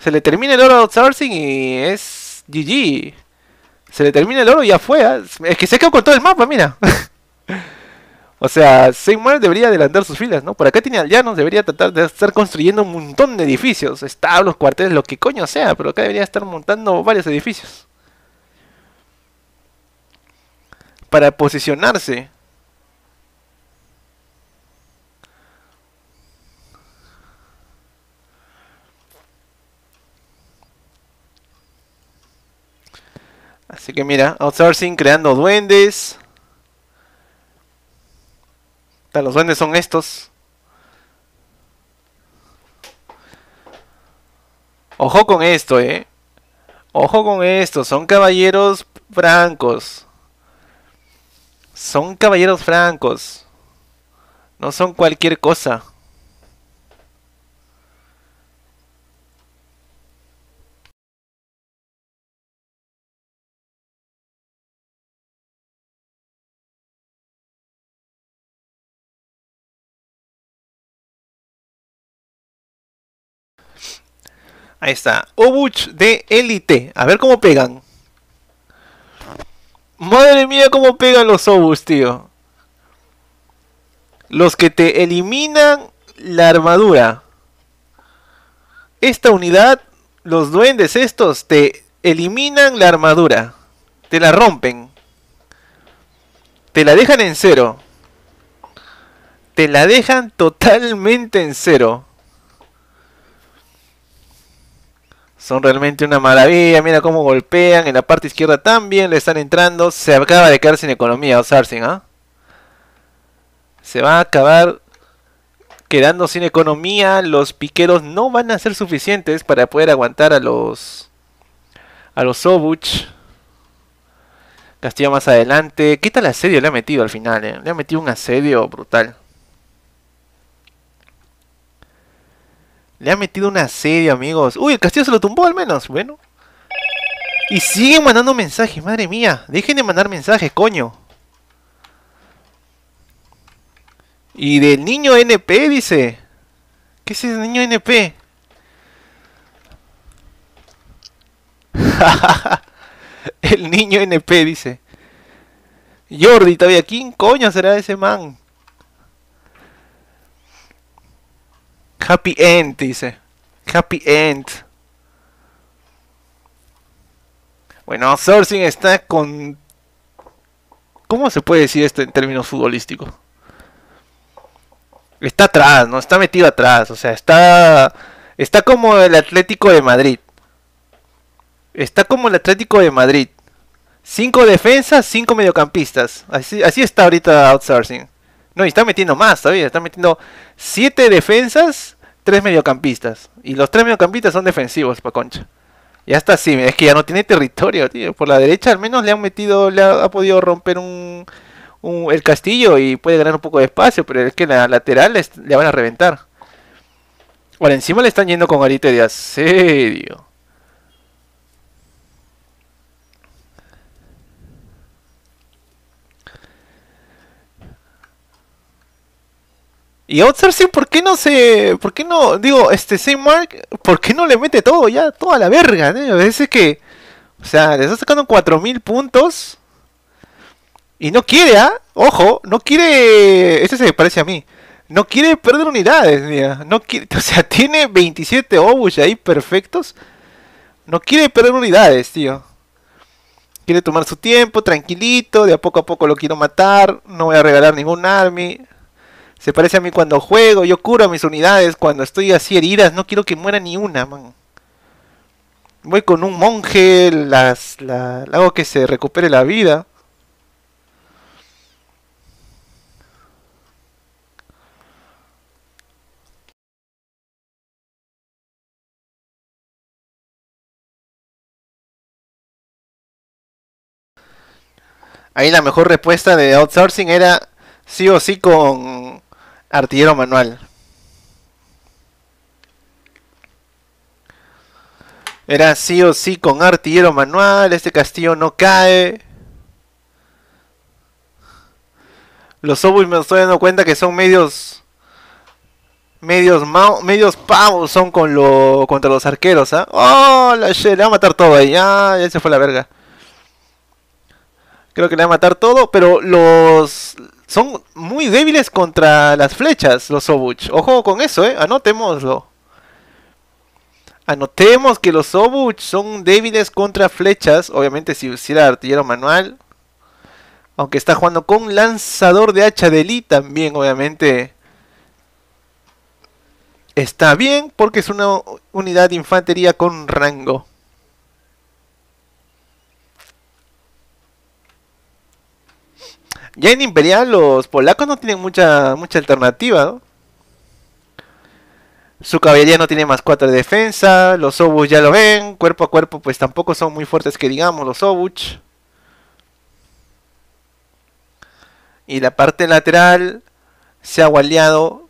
Se le termina el oro outsourcing y es GG. Se le termina el oro y ya fue. ¿ah? Es que se quedó con todo el mapa, mira. [laughs] o sea, Seymour debería adelantar sus filas, ¿no? Por acá tiene nos debería tratar de estar construyendo un montón de edificios, establos, cuarteles, lo que coño sea, pero acá debería estar montando varios edificios. Para posicionarse Así que mira, outsourcing creando duendes. Los duendes son estos. Ojo con esto, eh. Ojo con esto. Son caballeros francos. Son caballeros francos. No son cualquier cosa. Ahí está. Obuch de élite. A ver cómo pegan. Madre mía, cómo pegan los Obuch, tío. Los que te eliminan la armadura. Esta unidad, los duendes estos, te eliminan la armadura. Te la rompen. Te la dejan en cero. Te la dejan totalmente en cero. Son realmente una maravilla. Mira cómo golpean. En la parte izquierda también le están entrando. Se acaba de quedar sin economía Osarsing, ¿ah? Se va a acabar quedando sin economía. Los piqueros no van a ser suficientes para poder aguantar a los... A los Sobuch. castilla más adelante. ¿Qué tal asedio le ha metido al final? Eh? Le ha metido un asedio brutal. Le ha metido una serie, amigos. Uy, el castillo se lo tumbó al menos. Bueno. Y siguen mandando mensajes, madre mía. Dejen de mandar mensajes, coño. Y del niño NP, dice. ¿Qué es [laughs] el niño NP? el niño NP, dice. Jordi, todavía, ¿quién coño será ese man? Happy End, dice. Happy End. Bueno, Outsourcing está con... ¿Cómo se puede decir esto en términos futbolísticos? Está atrás, ¿no? Está metido atrás. O sea, está... Está como el Atlético de Madrid. Está como el Atlético de Madrid. Cinco defensas, cinco mediocampistas. Así, así está ahorita outsourcing. No, y está metiendo más todavía. Está metiendo siete defensas tres mediocampistas. Y los tres mediocampistas son defensivos, pa' concha. Ya está así, es que ya no tiene territorio, tío. Por la derecha al menos le han metido, le ha, podido romper un, el castillo y puede ganar un poco de espacio, pero es que la lateral le van a reventar. Bueno, encima le están yendo con Arite de asedio. Y outsourcing, ¿por qué no se. ¿Por qué no. Digo, este Saint Mark, ¿por qué no le mete todo ya? Toda la verga, ¿no? A que. O sea, le está sacando 4000 puntos. Y no quiere, ¿ah? Ojo, no quiere. Este se parece a mí. No quiere perder unidades, mira. No quiere, [laughs] o sea, tiene 27 obus ahí perfectos. No quiere perder unidades, tío. Quiere tomar su tiempo, tranquilito. De a poco a poco lo quiero matar. No voy a regalar ningún army. Se parece a mí cuando juego, yo curo a mis unidades, cuando estoy así heridas, no quiero que muera ni una, man. Voy con un monje, las, la, hago que se recupere la vida. Ahí la mejor respuesta de outsourcing era sí o sí con Artillero manual. Era sí o sí con artillero manual. Este castillo no cae. Los obus me estoy dando cuenta que son medios. Medios, medios pavos son con lo, contra los arqueros, ¿ah? ¡Oh! La le va a matar todo ahí. ya se fue la verga. Creo que le va a matar todo, pero los son muy débiles contra las flechas los Obuch. Ojo con eso, ¿eh? Anotémoslo. Anotemos que los Obuch son débiles contra flechas. Obviamente si hiciera artillero manual. Aunque está jugando con lanzador de hacha de Lee también, obviamente. Está bien porque es una unidad de infantería con rango. Ya en Imperial los polacos no tienen mucha, mucha alternativa, Su caballería no tiene más 4 de defensa. Los Obuch ya lo ven. Cuerpo a cuerpo, pues tampoco son muy fuertes que digamos los Obuch. Y la parte lateral se ha gualeado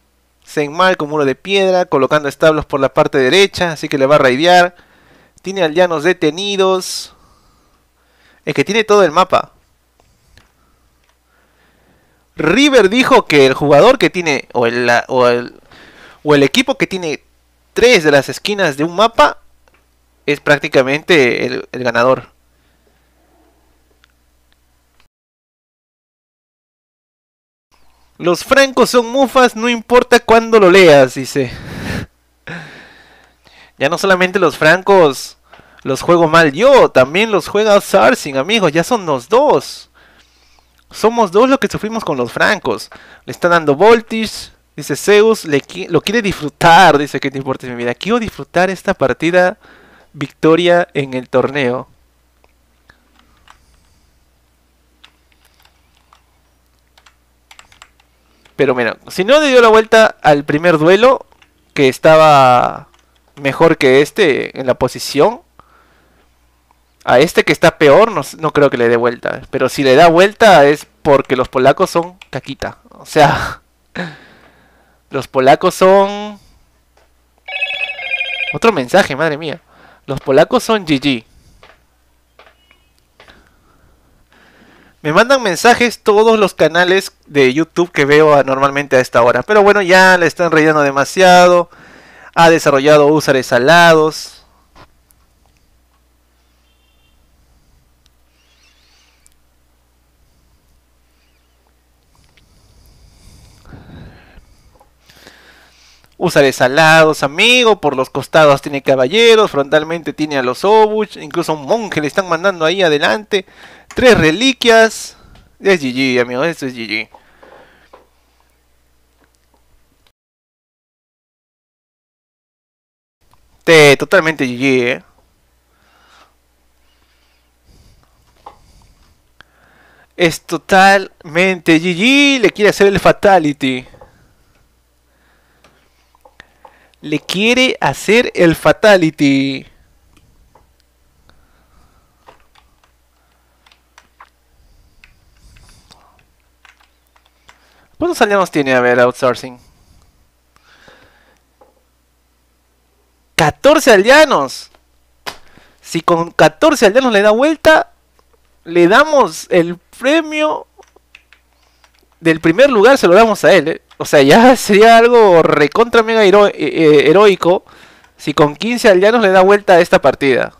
mal con muro de piedra, colocando establos por la parte derecha, así que le va a raidear. Tiene aldeanos detenidos. Es que tiene todo el mapa. River dijo que el jugador que tiene, o el, o el, equipo que tiene tres de las esquinas de un mapa, es prácticamente el, el ganador. Los francos son mufas, no importa cuándo lo leas, dice. [laughs] ya no solamente los francos los juego mal yo, también los juega Sarsing, amigos, ya son los dos. Somos dos los que sufrimos con los francos. Le está dando voltage. Dice Zeus, lo quiere disfrutar. Dice que te importa mi vida. Quiero disfrutar esta partida victoria en el torneo. Pero mira, si no le dio la vuelta al primer duelo, que estaba mejor que este en la posición, a este que está peor no, no creo que le dé vuelta. Pero si le da vuelta es porque los polacos son caquita. O sea, [laughs] los polacos son... Otro mensaje, madre mía. Los polacos son GG. Me mandan mensajes todos los canales de YouTube que veo normalmente a esta hora. Pero bueno, ya le están rellenando demasiado. Ha desarrollado usares alados. de salados, amigo, por los costados tiene caballeros, frontalmente tiene a los Obuch, incluso un monje le están mandando ahí adelante. Tres reliquias. Es GG, amigo, esto es GG. Te, totalmente GG, eh. Es totalmente GG, le quiere hacer el fatality le quiere hacer el fatality. ¿Cuántos aldeanos tiene a ver outsourcing? 14 aldeanos. Si con 14 aldeanos le da vuelta, le damos el premio del primer lugar se lo damos a él. ¿eh? O sea, ya [laughs] sería algo recontra mega eh, eh, heroico si con 15 aldeanos le da vuelta a esta partida.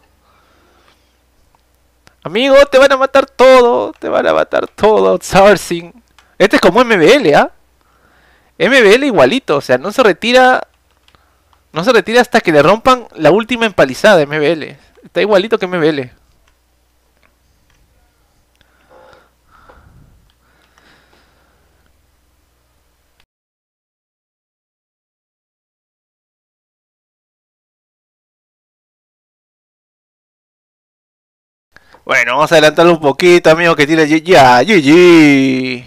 Amigo, te van a matar todo, te van a matar todo, Tsarsing. Este es como MBL, ¿ah? MBL igualito, o sea, no se retira no se retira hasta que le rompan la última empalizada MBL. Está igualito que MBL. Bueno, vamos a adelantarlo un poquito, amigo, que tiene ya, GG.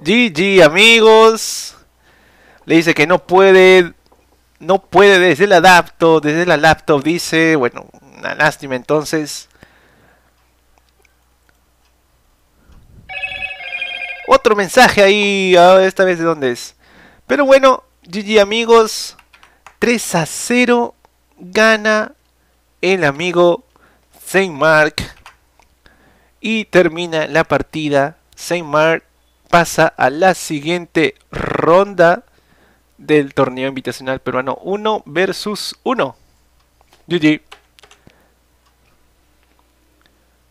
GG, amigos. Le dice que no puede, no puede desde el laptop, desde la laptop dice, bueno, una lástima entonces. Otro mensaje ahí, esta vez de dónde es. Pero bueno, GG amigos, 3 a 0 gana el amigo Saint Mark y termina la partida. Saint Mark pasa a la siguiente ronda del torneo invitacional peruano 1 versus 1. GG.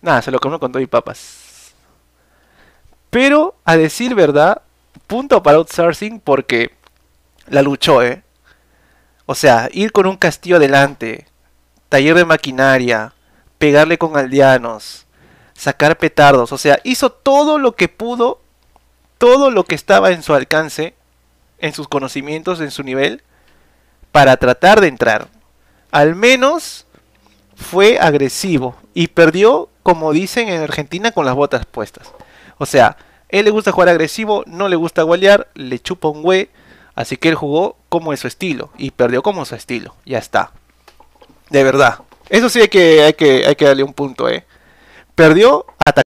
Nada, se lo comió con doy papas. Pero, a decir verdad, punto para outsourcing porque la luchó, ¿eh? O sea, ir con un castillo adelante, taller de maquinaria, pegarle con aldeanos, sacar petardos, o sea, hizo todo lo que pudo, todo lo que estaba en su alcance, en sus conocimientos, en su nivel, para tratar de entrar. Al menos fue agresivo y perdió, como dicen en Argentina, con las botas puestas. O sea, él le gusta jugar agresivo, no le gusta gualear, le chupa un güey, así que él jugó como es su estilo y perdió como su estilo, ya está. De verdad. Eso sí hay que, hay que, hay que darle un punto, ¿eh? Perdió